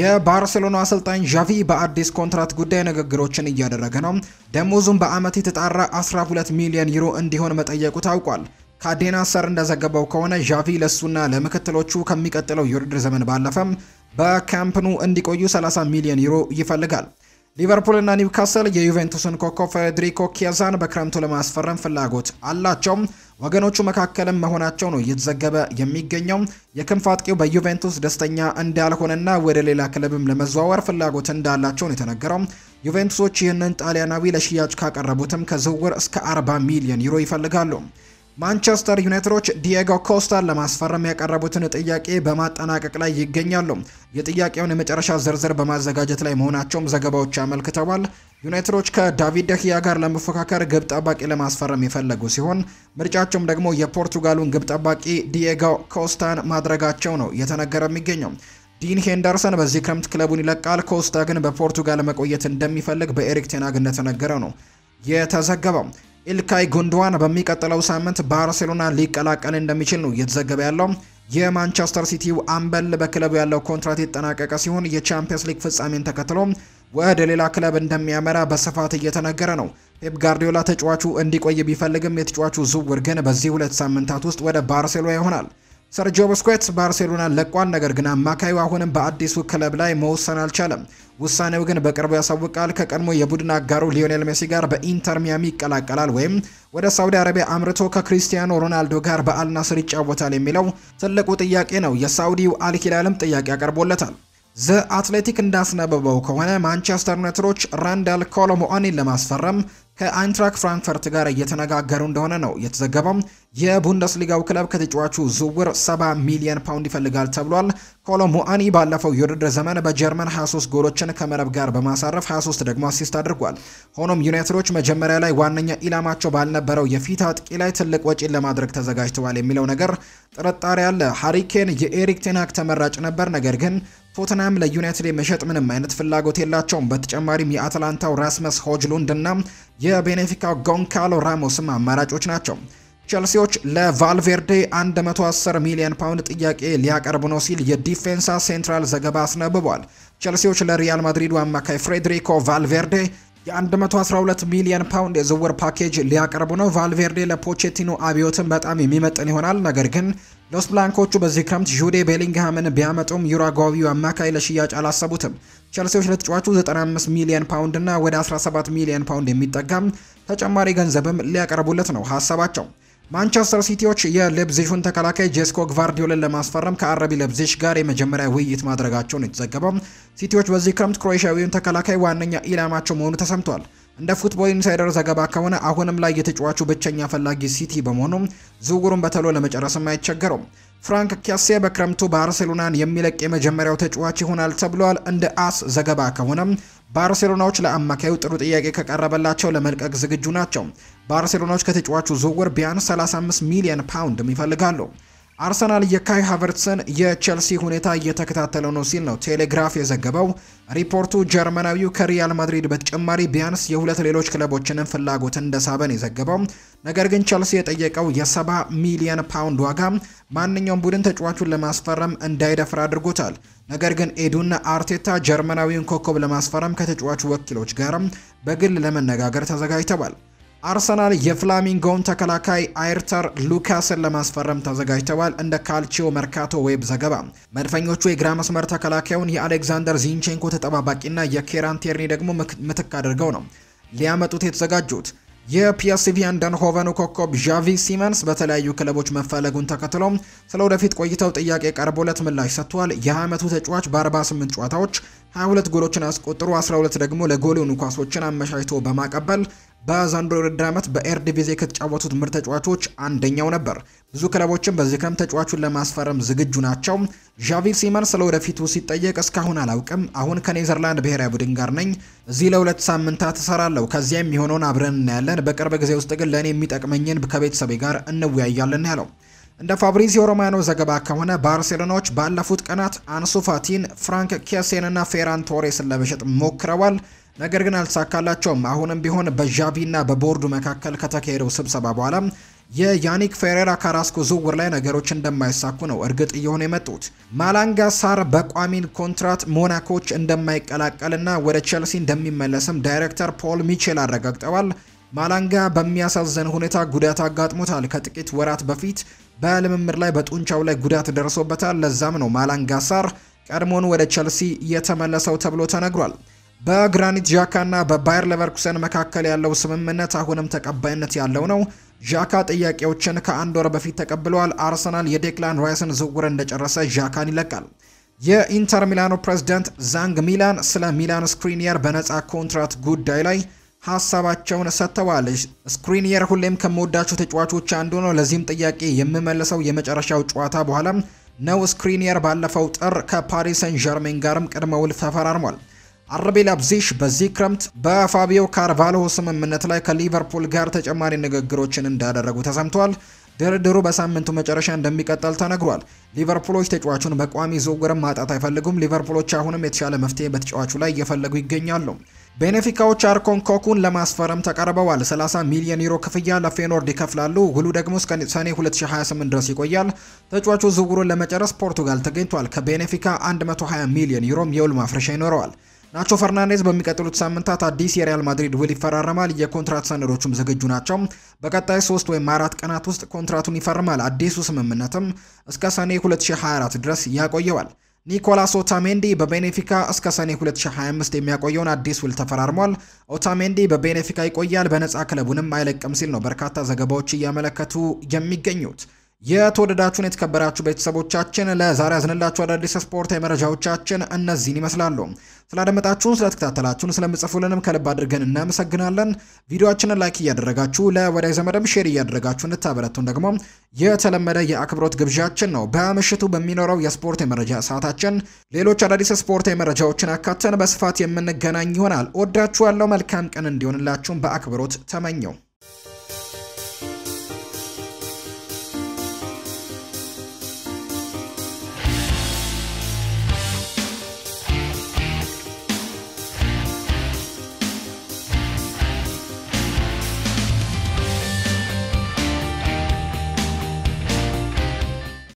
S1: የባርሴሎና አሰልጣኝ ዣቪ በአዲስ ኮንትራት ጉዳይ ንግግሮችን እያደረገ ነው። ደሞዙም በአመት የተጣራ 12 ሚሊዮን ዩሮ እንዲሆን መጠየቁ ታውቋል። ካዴና ሰር እንደዘገበው ከሆነ ዣቪ ለሱና ለምክትሎቹ ከሚቀጥለው የውድድር ዘመን ባለፈም በካምፕኑ እንዲቆዩ 30 ሚሊዮን ዩሮ ይፈልጋል። ሊቨርፑል እና ኒውካስል የዩቬንቱስን ኮከብ ፌዴሪኮ ኪያዛን በክረምቱ ለማስፈረም ፍላጎት አላቸው። ወገኖቹ መካከልም መሆናቸው ነው እየተዘገበ የሚገኘው። የክንፍ አጥቂው በዩቬንቱስ ደስተኛ እንዳልሆነና ወደ ሌላ ክለብም ለመዘዋወር ፍላጎት እንዳላቸው ነው የተነገረው። ዩቬንቱሶች ይህንን ጣሊያናዊ ለሽያጭ ካቀረቡትም ከዝውውር እስከ 40 ሚሊዮን ዩሮ ይፈልጋሉ። ማንቸስተር ዩናይትዶች ዲየጎ ኮስታን ለማስፈረም ያቀረቡትን ጥያቄ በማጠናቀቅ ላይ ይገኛሉ። የጥያቄውን የመጨረሻ ዝርዝር በማዘጋጀት ላይ መሆናቸውም ዘገባዎች አመልክተዋል። ዩናይትዶች ከዳቪድ ደህያ ጋር ለመፎካከር ግብ ጠባቂ ለማስፈረም የፈለጉ ሲሆን ምርጫቸውም ደግሞ የፖርቱጋሉን ግብ ጠባቂ ዲየጎ ኮስታን ማድረጋቸው ነው እየተነገረ የሚገኘው። ዲን ሄንደርሰን በዚህ ክረምት ክለቡን ይለቃል። ኮስታ ግን በፖርቱጋል መቆየት እንደሚፈልግ በኤሪክ ቴናግ እንደተነገረ ነው የተዘገበው። ኢልካይ ጉንድዋን በሚቀጥለው ሳምንት ባርሴሎና ሊቀላቀል እንደሚችል ነው እየተዘገበ ያለው። የማንቸስተር ሲቲው አምበል በክለቡ ያለው ኮንትራት የተጠናቀቀ ሲሆን የቻምፒየንስ ሊግ ፍጻሜን ተከትሎ ወደ ሌላ ክለብ እንደሚያመራ በስፋት እየተነገረ ነው። ፔፕ ጋርዲዮላ ተጫዋቹ እንዲቆይ ቢፈልግም የተጫዋቹ ዝውውር ግን በዚህ ሁለት ሳምንታት ውስጥ ወደ ባርሴሎና ይሆናል። ሰርጂዮ በስኩዌት ባርሴሎና ለቋል። ነገር ግን አማካዩ አሁንም በአዲሱ ክለብ ላይ መወሰን አልቻለም። ውሳኔው ግን በቅርቡ ያሳውቃል። ከቀድሞ የቡድን አጋሩ ሊዮኔል ሜሲ ጋር በኢንተር ሚያሚ ይቀላቀላል ወይም ወደ ሳውዲ አረቢያ አምርቶ ከክሪስቲያኖ ሮናልዶ ጋር በአልናስር ይጫወታል የሚለው ትልቁ ጥያቄ ነው። የሳውዲው አልኪላልም ጥያቄ አቀርቦለታል። ዘ አትሌቲክ እንዳስነበበው ከሆነ ማንቸስተር ዩናይትዶች ራንዳል ኮሎሞአኒን ለማስፈረም ከአይንትራክ ፍራንክፈርት ጋር እየተነጋገሩ እንደሆነ ነው የተዘገበው። የቡንደስሊጋው ክለብ ከተጫዋቹ ዝውውር 70 ሚሊዮን ፓውንድ ይፈልጋል ተብሏል። ኮሎ ሙአኒ ባለፈው የውድድር ዘመን በጀርመን 23 ጎሎችን ከመረብ ጋር በማሳረፍ 23 ደግሞ አሲስት አድርጓል። ሆኖም ዩናይትዶች መጀመሪያ ላይ ዋነኛ ኢላማቸው ባልነበረው የፊት አጥቂ ላይ ትልቅ ወጪን ለማድረግ ተዘጋጅተዋል የሚለው ነገር ጥርጣሬ አለ። ሃሪኬን የኤሪክ ቴናክ ተመራጭ ነበር፣ ነገር ግን ቶትናም ለዩናይትድ የመሸጥ ምንም አይነት ፍላጎት የላቸውም። በተጨማሪም የአትላንታው ራስመስ ሆጅሉንድ እና የቤኔፊካው ጎንካሎ ራሞስም አማራጮች ናቸው። ቸልሲዎች ለቫልቬርዴ 110 ሚሊዮን ፓውንድ ጥያቄ ሊያቀርቡ ነው ሲል የዲፌንሳ ሴንትራል ዘገባ አስነብቧል። ቸልሲዎች ለሪያል ማድሪዱ አማካይ ፍሬድሪኮ ቫልቬርዴ የ112 ሚሊዮን ፓውንድ የዝውውር ፓኬጅ ሊያቀርቡ ነው። ቫልቬርዴ ለፖቼቲኖ አብዮትን በጣም የሚመጥን ይሆናል። ነገር ግን ሎስ ብላንኮቹ በዚህ ክረምት ጁዴ ቤሊንግሃምን ቢያመጡም ዩራጓዊው አማካይ ለሽያጭ አላሰቡትም። ቸልሲዎች ለተጫዋቹ 95 ሚሊዮን ፓውንድ እና ወደ 17 ሚሊዮን ፓውንድ የሚጠጋም ተጨማሪ ገንዘብም ሊያቀርቡለት ነው ሀሳባቸው። ማንቸስተር ሲቲዎች የሌብዚሹን ተከላካይ ጄስኮ ግቫርዲዮልን ለማስፈረም ከአረቢ ሌብዚሽ ጋር የመጀመሪያ ውይይት ማድረጋቸውን የተዘገበው ሲቲዎች በዚህ ክረምት ክሮኤሽያዊውን ተከላካይ ዋነኛ ኢላማቸው መሆኑ ተሰምቷል። እንደ ፉትቦል ኢንሳይደር ዘገባ ከሆነ አሁንም ላይ የተጫዋቹ ብቸኛ ፈላጊ ሲቲ በመሆኑ ዝውውሩን በተሎ ለመጨረስም አይቸገረውም። ፍራንክ ኪያሴ በክረምቱ ባርሴሎናን የሚለቅ የመጀመሪያው ተጫዋች ይሆናል ተብሏል። እንደ አስ ዘገባ ከሆነ ባርሴሎናዎች ለአማካዩ ጥሩ ጥያቄ ከቀረበላቸው ለመልቀቅ ዝግጁ ናቸው። ባርሴሎናዎች ከተጫዋቹ ዝውውር ቢያንስ 35 ሚሊዮን ፓውንድም ይፈልጋሉ። አርሰናል የካይ ሃቨርትስን የቼልሲ ሁኔታ እየተከታተለ ነው ሲል ነው ቴሌግራፍ የዘገበው። ሪፖርቱ ጀርመናዊው ከሪያል ማድሪድ በተጨማሪ ቢያንስ የሁለት ሌሎች ክለቦችንም ፍላጎት እንደሳበን የዘገበው፣ ነገር ግን ቼልሲ የጠየቀው የ ሚሊየን ፓውንድ ዋጋ ማንኛውም ቡድን ተጫዋቹን ለማስፈረም እንዳይደፍር አድርጎታል። ነገር ግን ኤዱና አርቴታ ጀርመናዊውን ኮከብ ለማስፈረም ከተጫዋቹ ወኪሎች ጋርም በግል ለመነጋገር ተዘጋጅተዋል። አርሰናል የፍላሚንጎውን ተከላካይ አይርተር ሉካስን ለማስፈረም ተዘጋጅተዋል። እንደ ካልቺዮ መርካቶ ዌብ ዘገባ መድፈኞቹ የግራ መስመር ተከላካዩን የአሌክዛንደር ዚንቼንኮ ተጠባባቂና የኬራን ቴርኒ ደግሞ ምትክ አድርገው ነው ሊያመጡት የተዘጋጁት። የፒኤስቪ አንደንሆቨኑ ኮከብ ዣቪ ሲመንስ በተለያዩ ክለቦች መፈለጉን ተከትሎ ስለ ወደፊት ቆይታው ጥያቄ ቀርቦለት ምላሽ ሰጥቷል። የዓመቱ ተጫዋች በ48 ጨዋታዎች 22 ጎሎችን አስቆጥሮ 12 ደግሞ ለጎል የሆኑ ኳሶችን አመቻችቶ በማቀበል በዘንድሮ የውድድር ዓመት በኤርዲቪዜ ከተጫወቱት ምርጥ ተጫዋቾች አንደኛው ነበር። ብዙ ክለቦችም በዚህ ክረምት ተጫዋቹን ለማስፈረም ዝግጁ ናቸው። ዣቪ ሲመን ስለ ወደፊቱ ሲጠየቅ እስካሁን አላውቅም፣ አሁን ከኔዘርላንድ ብሔራዊ ቡድን ጋር ነኝ። እዚህ ለሁለት ሳምንታት እሰራለሁ፣ ከዚያ የሚሆነውን አብረን እናያለን። በቅርብ ጊዜ ውስጥ ግን ለእኔ የሚጠቅመኝን ከቤተሰቤ ጋር እንወያያለን ያለው። እንደ ፋብሪዚዮ ሮማኖ ዘገባ ከሆነ ባርሴሎናዎች ባለፉት ቀናት አንሱ ፋቲን፣ ፍራንክ ኪያሴንና ፌራን ቶሬስን ለመሸጥ ሞክረዋል። ነገር ግን አልተሳካላቸውም። አሁንም ቢሆን በዣቪና በቦርዱ መካከል ከተካሄደው ስብሰባ በኋላ የያኒክ ፌሬራ ካራስኮ ዝውውር ላይ ነገሮች እንደማይሳኩ ነው እርግጥ እየሆኑ የመጡት። ማላንጋ ሳር በቋሚን ኮንትራት ሞናኮች እንደማይቀላቀልና ወደ ቼልሲ እንደሚመለስም ዳይሬክተር ፖል ሚቼል አረጋግጠዋል። ማላንጋ በሚያሳዝን ሁኔታ ጉዳት አጋጥሞታል። ከጥቂት ወራት በፊት በልምምድ ላይ በጡንቻው ላይ ጉዳት ደርሶበታል። ለዛም ነው ማላንጋ ሳር ቀድሞን ወደ ቼልሲ የተመለሰው ተብሎ ተነግሯል። በግራኒት እና በባየር ለቨርኩሰን መካከል ያለው ስምምነት አሁንም ተቀባይነት ያለው ነው። ዣካ ጥያቄዎችን ከአንድ ወር በፊት ተቀብለዋል። አርሰናል የዴክላን ራይስን ዝውውር እንደጨረሰ ዣካን ይለቃል። የኢንተር ሚላኑ ፕሬዝዳንት ዛንግ ሚላን ስለ ሚላን ስክሪኒየር በነፃ ኮንትራት ጉዳይ ላይ ሀሳባቸውን ሰጥተዋል። ስክሪኒየር ሁሌም ከምወዳቸው ተጫዋቾች አንዱ ነው። ለዚህም ጥያቄ የምመለሰው የመጨረሻው ጨዋታ በኋላ ነው። ስክሪኒየር ባለፈው ጥር ከፓሪስ ሰን ዠርሜን ጋርም ቅድመ ውል ተፈራርሟል። አርቤ ላብዚሽ በዚህ ክረምት በፋቢዮ ካርቫሎ ስምምነት ላይ ከሊቨርፑል ጋር ተጨማሪ ንግግሮችን እንዳደረጉ ተሰምቷል። ድርድሩ በሳምንቱ መጨረሻ እንደሚቀጥል ተነግሯል። ሊቨርፑሎች ተጫዋቹን በቋሚ ዝውውርም ማጣት አይፈልጉም። ሊቨርፑሎች አሁንም የተሻለ መፍትሄ በተጫዋቹ ላይ እየፈለጉ ይገኛሉ። ቤኔፊካዎች አርኮን ኮኩን ለማስፈረም ተቀርበዋል 30 ሚሊዮን ዩሮ ክፍያ ለፌኖርድ ይከፍላሉ። ውሉ ደግሞ እስከ ሰኔ 2028 ድረስ ይቆያል። ተጫዋቹ ዝውውሩን ለመጨረስ ፖርቱጋል ተገኝቷል። ከቤኔፊካ 120 ሚሊዮን ዩሮም የውል ማፍረሻ ይኖረዋል። ናቾ ፈርናንዴዝ በሚቀጥሉት ሳምንታት አዲስ የሪያል ማድሪድ ውል ይፈራረማል። የኮንትራት ሰነዶቹም ዝግጁ ናቸው። በቀጣይ ሶስት ወይም አራት ቀናት ውስጥ ኮንትራቱን ይፈርማል። አዲሱ ስምምነትም እስከ ሰኔ 2024 ድረስ ያቆየዋል። ኒኮላስ ኦታሜንዲ በቤኔፊካ እስከ ሰኔ 2025 የሚያቆየውን አዲስ ውል ተፈራርሟል። ኦታሜንዲ በቤኔፊካ ይቆያል፣ በነፃ ክለቡንም አይለቅም ሲል ነው በርካታ ዘገባዎች እያመለከቱ የሚገኙት። የተወደዳችሁን የተከበራችሁ ቤተሰቦቻችን ለዛሬ ያዝንላችሁ አዳዲስ ስፖርታዊ መረጃዎቻችን እነዚህን ይመስላሉ። ስላደመጣችሁን፣ ስለተከታተላችሁን፣ ስለምጽፉልንም ከልብ አድርገን እናመሰግናለን። ቪዲዮችንን ላይክ እያደረጋችሁ ለወዳጅ ዘመድም ሼር እያደረጋችሁ እንታበረቱን ደግሞ የተለመደ የአክብሮት ግብዣችን ነው። በምሽቱ በሚኖረው የስፖርት የመረጃ ሰዓታችን ሌሎች አዳዲስ ስፖርታዊ መረጃዎችን አካተን በስፋት የምንገናኝ ይሆናል። ወዳችኋለሁ። መልካም ቀን እንዲሆንላችሁን በአክብሮት ተመኘው።